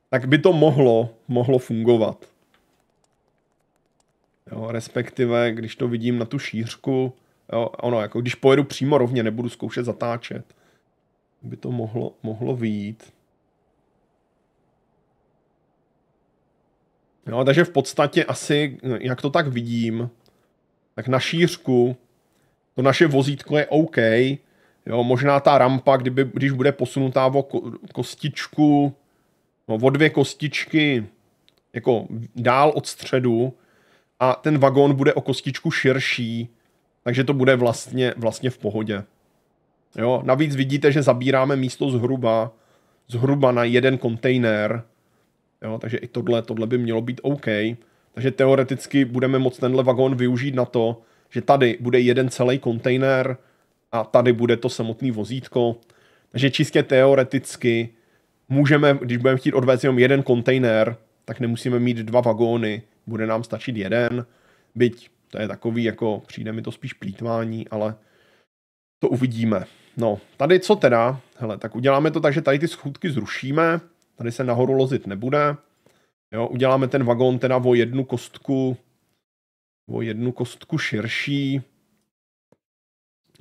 tak by to mohlo, mohlo fungovat. Jo, respektive, když to vidím na tu šířku, jo, ono, jako když pojedu přímo rovně, nebudu zkoušet zatáčet, by to mohlo, mohlo výjít. No, takže v podstatě asi, jak to tak vidím, tak na šířku to naše vozítko je OK, Jo, možná ta rampa, kdyby, když bude posunutá o ko, kostičku, no, o dvě kostičky jako dál od středu a ten vagón bude o kostičku širší, takže to bude vlastně, vlastně v pohodě. Jo, navíc vidíte, že zabíráme místo zhruba, zhruba na jeden kontejner, jo, takže i tohle, tohle by mělo být OK. Takže teoreticky budeme moct tenhle vagón využít na to, že tady bude jeden celý kontejner, a tady bude to samotný vozítko. Takže čistě teoreticky můžeme, když budeme chtít odvést jenom jeden kontejner, tak nemusíme mít dva vagóny, bude nám stačit jeden, byť to je takový, jako přijde mi to spíš plítvání, ale to uvidíme. No, tady co teda? Hele, tak uděláme to tak, že tady ty schůdky zrušíme, tady se nahoru lozit nebude. Jo, uděláme ten vagón teda o jednu kostku, o jednu kostku širší.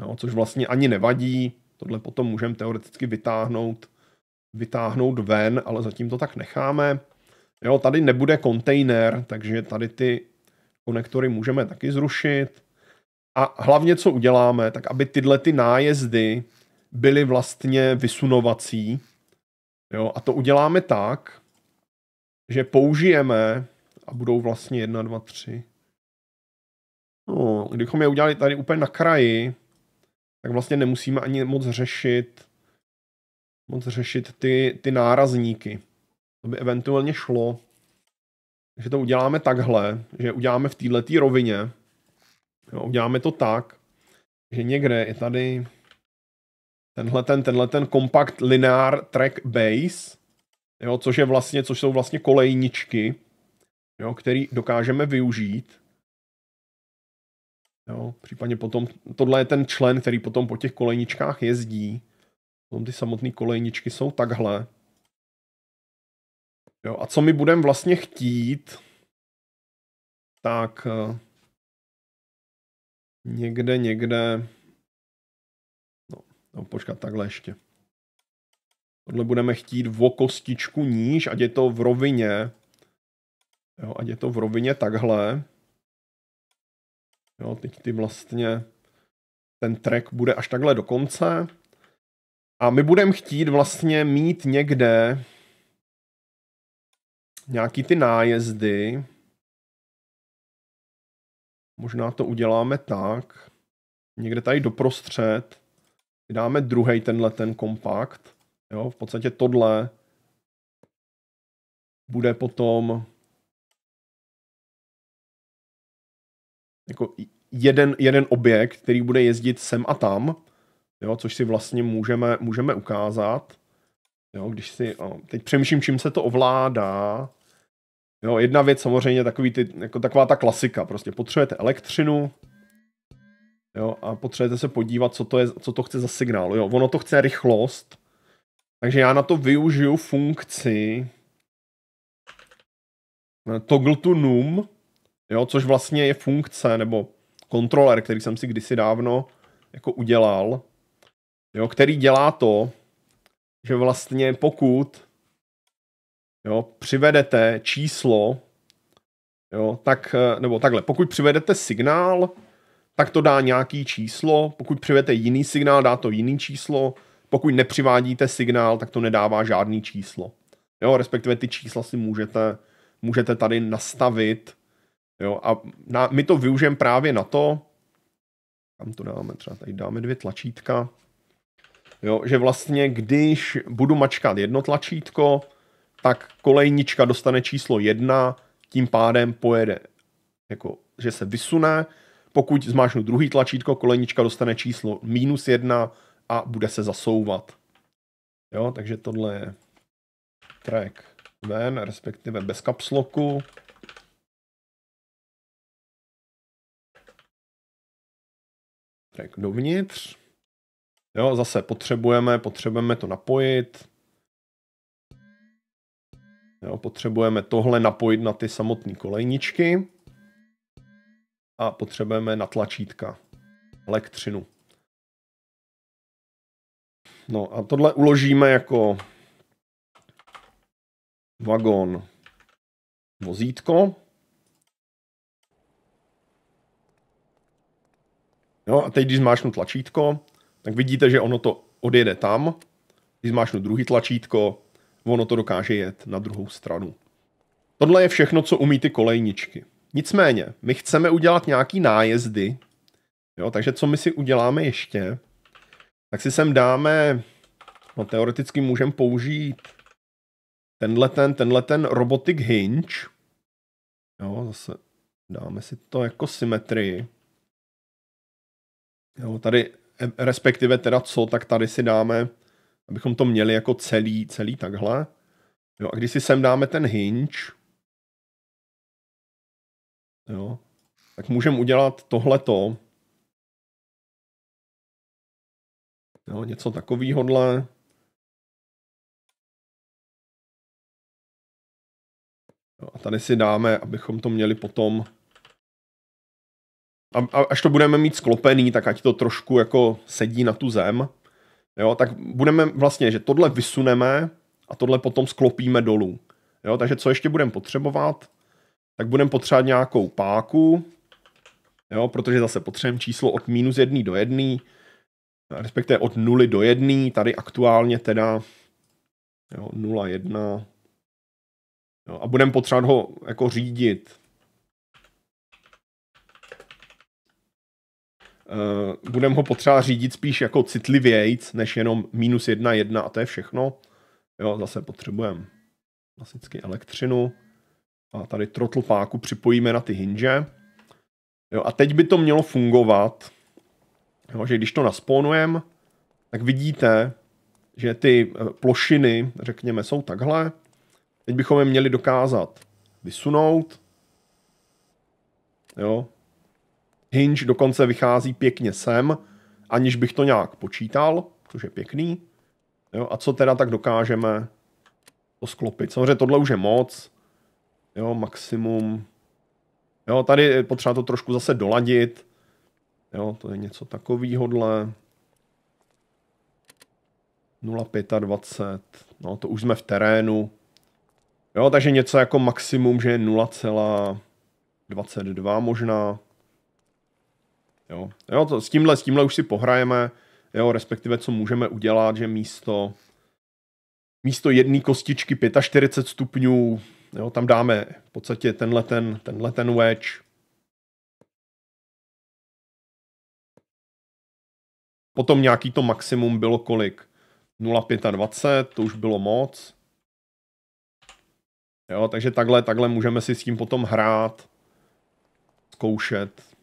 Jo, no, což vlastně ani nevadí, tohle potom můžeme teoreticky vytáhnout, vytáhnout ven, ale zatím to tak necháme. Jo, tady nebude kontejner, takže tady ty konektory můžeme taky zrušit. A hlavně, co uděláme, tak aby tyhle ty nájezdy byly vlastně vysunovací. Jo, a to uděláme tak, že použijeme, a budou vlastně jedna, dva, tři. No, kdybychom je udělali tady úplně na kraji, tak vlastně nemusíme ani moc řešit moc řešit ty, ty nárazníky. To by eventuálně šlo, že to uděláme takhle, že uděláme v této rovině, jo, uděláme to tak, že někde je tady tenhle ten, tenhle ten kompakt Linear Track Base, jo, což, je vlastně, což jsou vlastně kolejničky, jo, který dokážeme využít Jo, případně potom, tohle je ten člen, který potom po těch kolejničkách jezdí. Potom ty samotné kolejničky jsou takhle. Jo, a co my budeme vlastně chtít, tak eh, někde, někde, no, no počkat, takhle ještě. Tohle budeme chtít v kostičku níž, ať je to v rovině, jo, ať je to v rovině takhle. Jo, teď ty vlastně ten track bude až takhle do konce. A my budeme chtít vlastně mít někde nějaký ty nájezdy. Možná to uděláme tak. Někde tady doprostřed dáme druhý tenhle ten kompakt. Jo, v podstatě tohle bude potom jako jeden, jeden objekt, který bude jezdit sem a tam, jo, což si vlastně můžeme, můžeme ukázat. Jo, když si, o, no, teď přemýšlím, čím se to ovládá. Jo, jedna věc samozřejmě takový ty, jako taková ta klasika, prostě potřebujete elektřinu, jo, a potřebujete se podívat, co to, je, co to chce za signál. Jo, ono to chce rychlost, takže já na to využiju funkci toggle to num, Jo, což vlastně je funkce nebo kontroler, který jsem si kdysi dávno jako udělal, jo, který dělá to, že vlastně pokud jo, přivedete číslo, jo, tak, eh, nebo takhle, pokud přivedete signál, tak to dá nějaký číslo, pokud přivedete jiný signál, dá to jiný číslo, pokud nepřivádíte signál, tak to nedává žádný číslo. Jo, respektive ty čísla si můžete, můžete tady nastavit, Jo, a na, my to využijeme právě na to, kam to dáme, třeba tady dáme dvě tlačítka, jo, že vlastně když budu mačkat jedno tlačítko, tak kolejnička dostane číslo jedna, tím pádem pojede, jako, že se vysune, pokud zmášnu druhý tlačítko, kolejnička dostane číslo minus jedna a bude se zasouvat. Jo, takže tohle je track ven, respektive bez kapsloku. track dovnitř. Jo, zase potřebujeme, potřebujeme to napojit. Jo, potřebujeme tohle napojit na ty samotné kolejničky. A potřebujeme na tlačítka elektřinu. No a tohle uložíme jako vagón, vozítko. Jo, a teď, když zmášnu tlačítko, tak vidíte, že ono to odjede tam. Když zmášnu druhý tlačítko, ono to dokáže jet na druhou stranu. Tohle je všechno, co umí ty kolejničky. Nicméně, my chceme udělat nějaký nájezdy, jo, takže co my si uděláme ještě, tak si sem dáme, no teoreticky můžeme použít tenhle ten, tenhle ten robotic hinge, jo, zase dáme si to jako symetrii, Jo, tady e, respektive teda co, tak tady si dáme, abychom to měli jako celý, celý takhle. Jo, a když si sem dáme ten hinge, jo, tak můžeme udělat tohleto. Jo, něco takovýhodle. Jo, a tady si dáme, abychom to měli potom a, až to budeme mít sklopený, tak ať to trošku jako sedí na tu zem, jo, tak budeme vlastně, že tohle vysuneme a tohle potom sklopíme dolů. Jo, takže co ještě budeme potřebovat? Tak budeme potřebovat nějakou páku, jo, protože zase potřebujeme číslo od minus 1 do 1, respektive od 0 do 1, tady aktuálně teda jo, 0, 1, jo, a budeme potřebovat ho jako řídit Uh, eh, budeme ho potřeba řídit spíš jako citlivějíc, než jenom minus jedna, jedna a to je všechno. Jo, zase potřebujeme klasicky elektřinu a tady trotl páku připojíme na ty hinže. Jo, a teď by to mělo fungovat, jo, že když to naspónujeme, tak vidíte, že ty eh, plošiny, řekněme, jsou takhle. Teď bychom je měli dokázat vysunout. Jo, Hinge dokonce vychází pěkně sem, aniž bych to nějak počítal, což je pěkný. Jo, a co teda tak dokážeme to sklopit? Samozřejmě tohle už je moc. Jo, maximum. Jo, tady je potřeba to trošku zase doladit. Jo, to je něco takového. 0,25. No, to už jsme v terénu. Jo, takže něco jako maximum, že je 0,22 možná. Jo, jo to, s, tímhle, s tímhle už si pohrajeme, jo, respektive co můžeme udělat, že místo místo jedné kostičky 45 stupňů, jo, tam dáme v podstatě tenhle ten, tenhle ten wedge. Potom nějaký to maximum bylo kolik? 0,25, to už bylo moc. Jo, takže takhle, takhle můžeme si s tím potom hrát, zkoušet.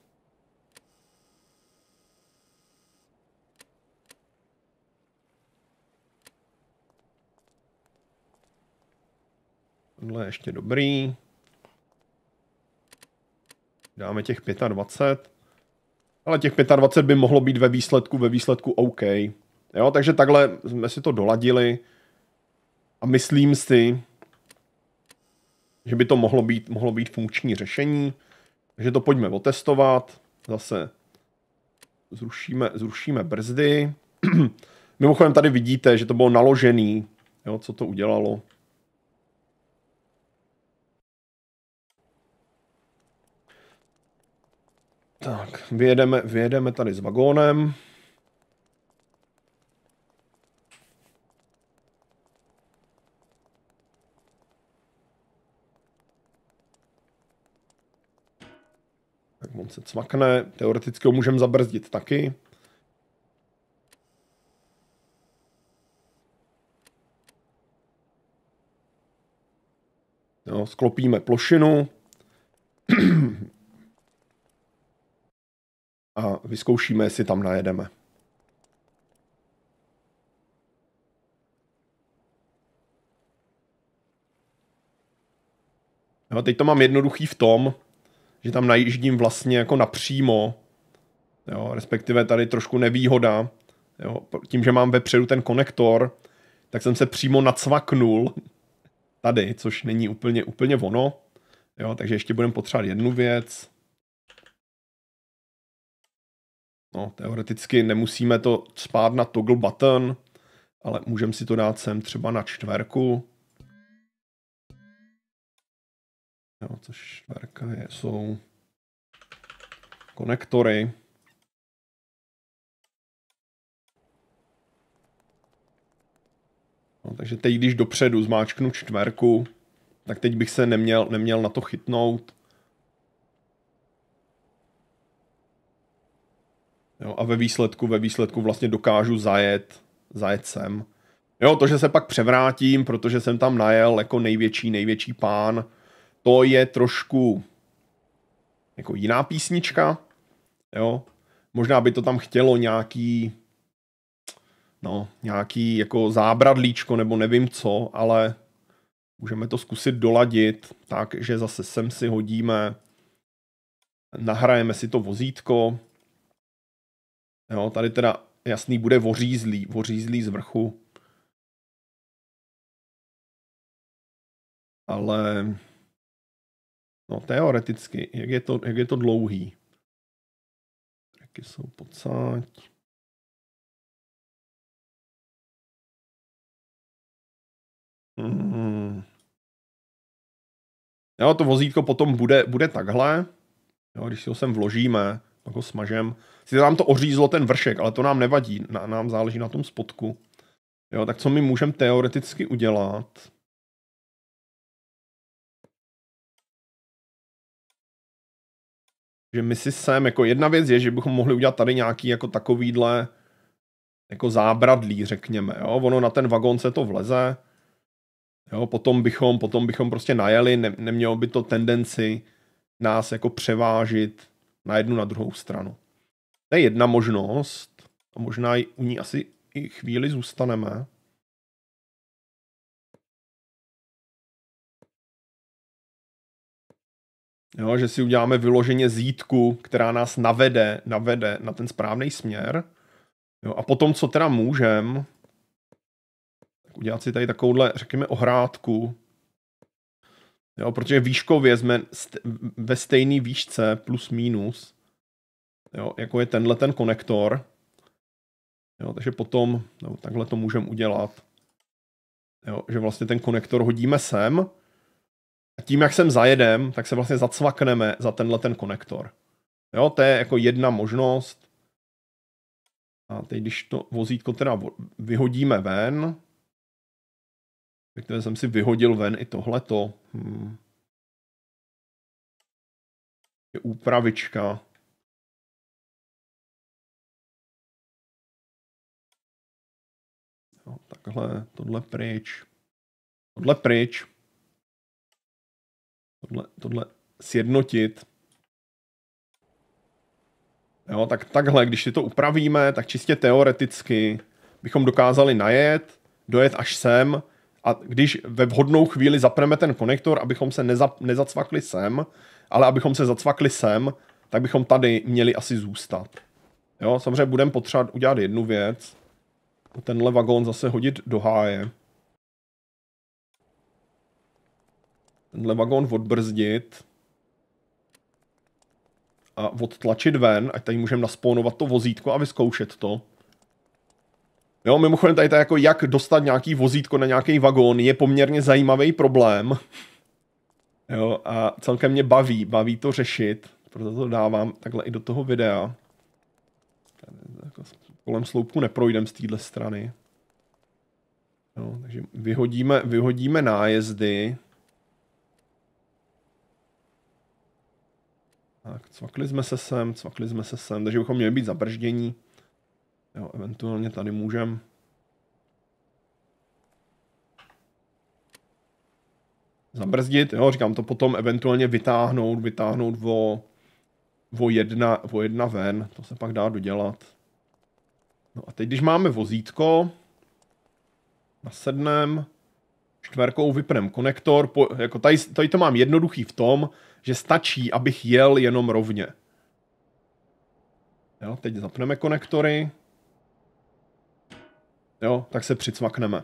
Tohle je ještě dobrý. Dáme těch 25. Ale těch 25 by mohlo být ve výsledku, ve výsledku OK. Jo, takže takhle jsme si to doladili a myslím si, že by to mohlo být, mohlo být funkční řešení. Takže to pojďme otestovat. Zase zrušíme, zrušíme brzdy. [clears throat] Mimochodem tady vidíte, že to bylo naložený, jo, co to udělalo. Tak, vyjedeme, vyjedeme tady s vagónem. Tak on se cvakne, teoreticky ho můžeme zabrzdit taky. Jo, sklopíme plošinu. [clears throat] a vyzkoušíme, jestli tam najedeme. Jo, teď to mám jednoduchý v tom, že tam najíždím vlastně jako napřímo, jo, respektive tady trošku nevýhoda, jo, tím, že mám vepředu ten konektor, tak jsem se přímo nacvaknul tady, což není úplně, úplně ono, jo, takže ještě budeme potřebovat jednu věc, No, teoreticky nemusíme to spát na toggle button, ale můžeme si to dát sem třeba na čtverku. Jo, což čtverka je, jsou konektory. No, takže teď, když dopředu zmáčknu čtverku, tak teď bych se neměl, neměl na to chytnout. Jo, a ve výsledku, ve výsledku vlastně dokážu zajet, zajet sem. Jo, to, že se pak převrátím, protože jsem tam najel jako největší, největší pán, to je trošku jako jiná písnička, jo. Možná by to tam chtělo nějaký, no, nějaký jako zábradlíčko nebo nevím co, ale můžeme to zkusit doladit tak, že zase sem si hodíme, nahrajeme si to vozítko, Jo, tady teda jasný bude vořízlý, vořízlý z vrchu. Ale no teoreticky, jak je to, jak je to dlouhý? Jaké jsou pocáť. Mm. Jo, to vozítko potom bude, bude takhle. Jo, když si ho sem vložíme, pak ho smažem, Sice nám to ořízlo ten vršek, ale to nám nevadí, na, nám záleží na tom spodku. Jo, tak co my můžeme teoreticky udělat? Že my si sem, jako jedna věc je, že bychom mohli udělat tady nějaký jako takovýhle jako zábradlí, řekněme. Jo? Ono na ten vagón se to vleze. Jo? Potom, bychom, potom bychom prostě najeli, ne, nemělo by to tendenci nás jako převážit na jednu na druhou stranu. To je jedna možnost a možná u ní asi i chvíli zůstaneme. Jo, že si uděláme vyloženě zítku, která nás navede, navede na ten správný směr. Jo, a potom, co teda můžem, tak udělat si tady takovouhle, řekněme, ohrádku. Jo, protože výškově jsme st- ve stejné výšce plus minus jo, jako je tenhle ten konektor. Jo, takže potom no, takhle to můžeme udělat. Jo, že vlastně ten konektor hodíme sem a tím, jak sem zajedem, tak se vlastně zacvakneme za tenhle ten konektor. Jo, to je jako jedna možnost. A teď, když to vozítko teda vyhodíme ven, respektive jsem si vyhodil ven i tohleto. Hmm. Je úpravička. takhle, tohle pryč, tohle pryč, tohle, tohle sjednotit. Jo, tak takhle, když si to upravíme, tak čistě teoreticky bychom dokázali najet, dojet až sem a když ve vhodnou chvíli zapneme ten konektor, abychom se neza, nezacvakli sem, ale abychom se zacvakli sem, tak bychom tady měli asi zůstat. Jo, samozřejmě budeme potřebovat udělat jednu věc, tenhle vagón zase hodit do háje. Tenhle vagón odbrzdit a odtlačit ven, ať tady můžeme naspónovat to vozítko a vyzkoušet to. Jo, mimochodem tady to jako jak dostat nějaký vozítko na nějaký vagón je poměrně zajímavý problém. Jo, a celkem mě baví, baví to řešit, proto to dávám takhle i do toho videa. Tady jako kolem sloupku neprojdeme z téhle strany. No, takže vyhodíme, vyhodíme nájezdy. Tak, cvakli jsme se sem, cvakli jsme se sem, takže bychom měli být zabrždění. Jo, eventuálně tady můžem. Zabrzdit, jo, říkám to potom eventuálně vytáhnout, vytáhnout vo vo, jedna, vo jedna ven, to se pak dá dodělat. No a teď, když máme vozítko, nasednem, čtverkou vypnem konektor, po, jako tady, tady to mám jednoduchý v tom, že stačí, abych jel jenom rovně. Jo, teď zapneme konektory. Jo, tak se přicvakneme.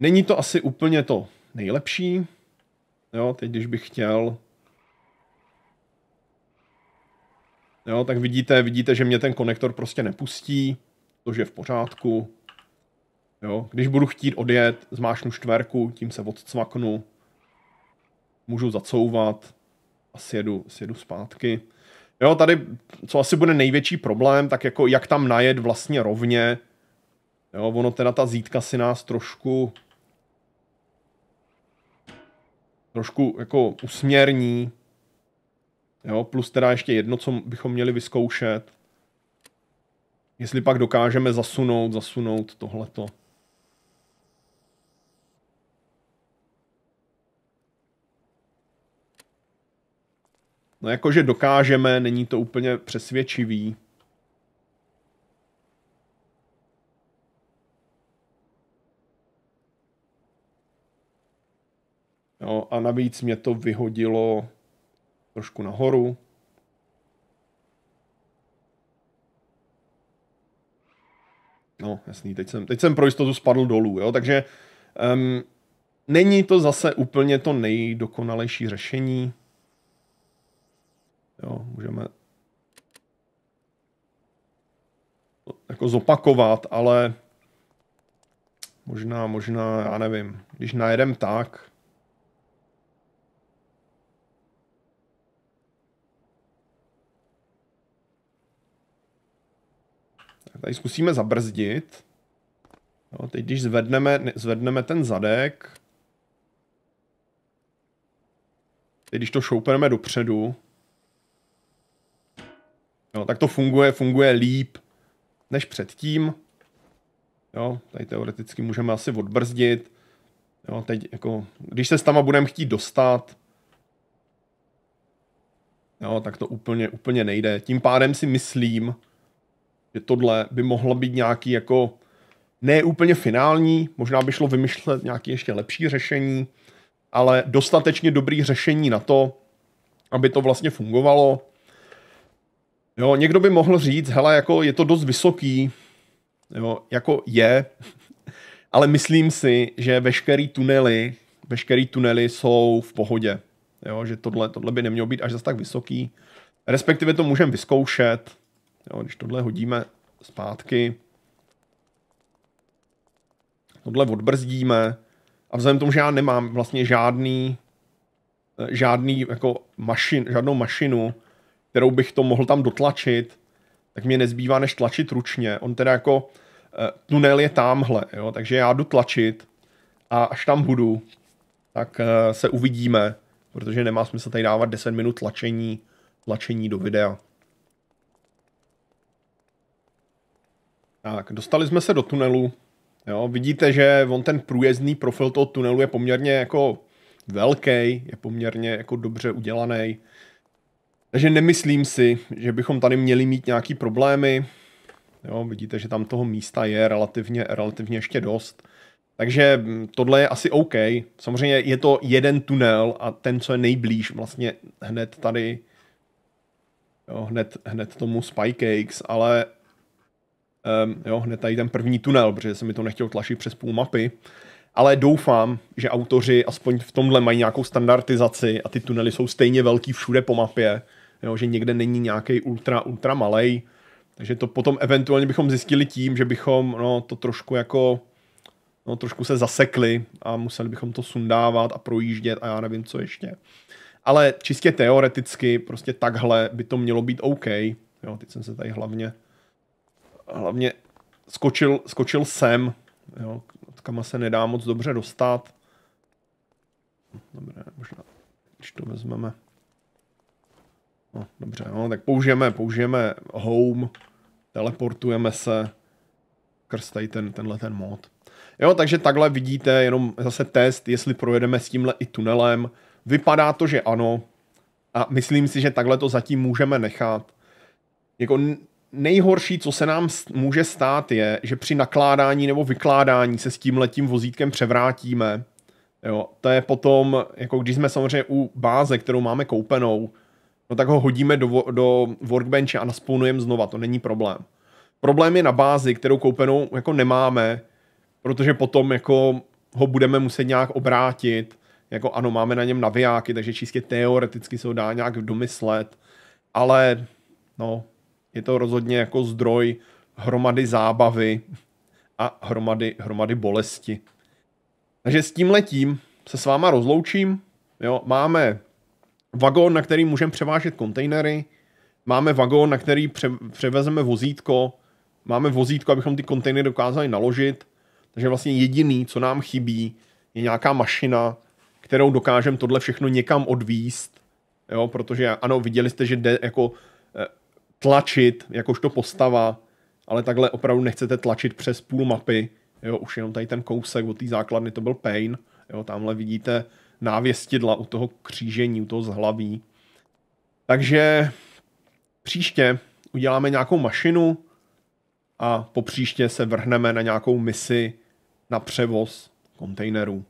Není to asi úplně to nejlepší. Jo, teď když bych chtěl... Jo, tak vidíte, vidíte, že mě ten konektor prostě nepustí což je v pořádku. Jo, když budu chtít odjet, zmášnu čtverku, tím se odcvaknu, můžu zacouvat a sjedu, sjedu zpátky. Jo, tady, co asi bude největší problém, tak jako jak tam najet vlastně rovně. Jo, ono teda ta zítka si nás trošku trošku jako usměrní. Jo, plus teda ještě jedno, co bychom měli vyzkoušet jestli pak dokážeme zasunout, zasunout tohleto. No jakože dokážeme, není to úplně přesvědčivý. Jo, a navíc mě to vyhodilo trošku nahoru. No, jasný, teď jsem, teď jsem pro jistotu spadl dolů, jo, takže um, není to zase úplně to nejdokonalejší řešení. Jo, můžeme to jako zopakovat, ale možná, možná, já nevím, když najedem tak, tady zkusíme zabrzdit. Jo, teď když zvedneme, zvedneme ten zadek, teď když to šoupeneme dopředu, jo, tak to funguje, funguje líp než předtím. Jo, tady teoreticky můžeme asi odbrzdit. Jo, teď jako, když se s tama budeme chtít dostat, jo, tak to úplně, úplně nejde. Tím pádem si myslím, že tohle by mohlo být nějaký jako ne úplně finální, možná by šlo vymyšlet nějaké ještě lepší řešení, ale dostatečně dobrý řešení na to, aby to vlastně fungovalo. Jo, někdo by mohl říct, hele, jako je to dost vysoký, jo, jako je, [laughs] ale myslím si, že veškerý tunely, veškerý tunely jsou v pohodě. Jo, že tohle, tohle by nemělo být až zas tak vysoký. Respektive to můžeme vyzkoušet, Jo, když tohle hodíme zpátky, tohle odbrzdíme a vzhledem k tomu, že já nemám vlastně žádný, eh, žádný jako mašin, žádnou mašinu, kterou bych to mohl tam dotlačit, tak mě nezbývá než tlačit ručně. On teda jako eh, tunel je tamhle, jo, takže já jdu tlačit a až tam budu, tak eh, se uvidíme, protože nemá smysl tady dávat 10 minut tlačení, tlačení do videa. Tak, dostali jsme se do tunelu. Jo, vidíte, že on ten průjezdný profil toho tunelu je poměrně jako velký, je poměrně jako dobře udělaný. Takže nemyslím si, že bychom tady měli mít nějaký problémy. Jo, vidíte, že tam toho místa je relativně, relativně ještě dost. Takže mm, tohle je asi OK. Samozřejmě je to jeden tunel a ten, co je nejblíž, vlastně hned tady, jo, hned, hned tomu Spy Cakes, ale um, jo, hned tady ten první tunel, protože jsem mi to nechtěl tlačit přes půl mapy, ale doufám, že autoři aspoň v tomhle mají nějakou standardizaci a ty tunely jsou stejně velký všude po mapě, jo, že někde není nějaký ultra, ultra malej, takže to potom eventuálně bychom zjistili tím, že bychom no, to trošku jako no, trošku se zasekli a museli bychom to sundávat a projíždět a já nevím co ještě. Ale čistě teoreticky prostě takhle by to mělo být OK. Jo, teď jsem se tady hlavně hlavně skočil, skočil sem, jo, kam se nedá moc dobře dostat. Dobré, možná, když to vezmeme. No, dobře, no, tak použijeme, použijeme home, teleportujeme se, krstej ten, tenhle ten mod. Jo, takže takhle vidíte jenom zase test, jestli projedeme s tímhle i tunelem. Vypadá to, že ano. A myslím si, že takhle to zatím můžeme nechat. Jako nejhorší, co se nám může stát, je, že při nakládání nebo vykládání se s tím letím vozítkem převrátíme. Jo, to je potom, jako když jsme samozřejmě u báze, kterou máme koupenou, no tak ho hodíme do, do workbenche a naspounujeme znova, to není problém. Problém je na bázi, kterou koupenou jako nemáme, protože potom jako ho budeme muset nějak obrátit, jako ano, máme na něm navijáky, takže čistě teoreticky se ho dá nějak domyslet, ale no, je to rozhodně jako zdroj hromady zábavy a hromady, hromady bolesti. Takže s tím letím se s váma rozloučím. Jo, máme vagón, na který můžeme převážet kontejnery, máme vagón, na který pře- převezeme vozítko, máme vozítko, abychom ty kontejnery dokázali naložit. Takže vlastně jediný, co nám chybí, je nějaká mašina, kterou dokážeme tohle všechno někam odvíst. Jo, protože ano, viděli jste, že jde jako eh, tlačit jakožto postava, ale takhle opravdu nechcete tlačit přes půl mapy, jo, už jenom tady ten kousek od té základny, to byl Pain, jo, tamhle vidíte návěstidla u toho křížení, u toho zhlaví. Takže příště uděláme nějakou mašinu a po příště se vrhneme na nějakou misi na převoz kontejnerů.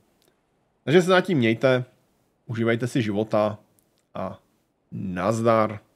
Takže se zatím mějte, užívejte si života a nazdar.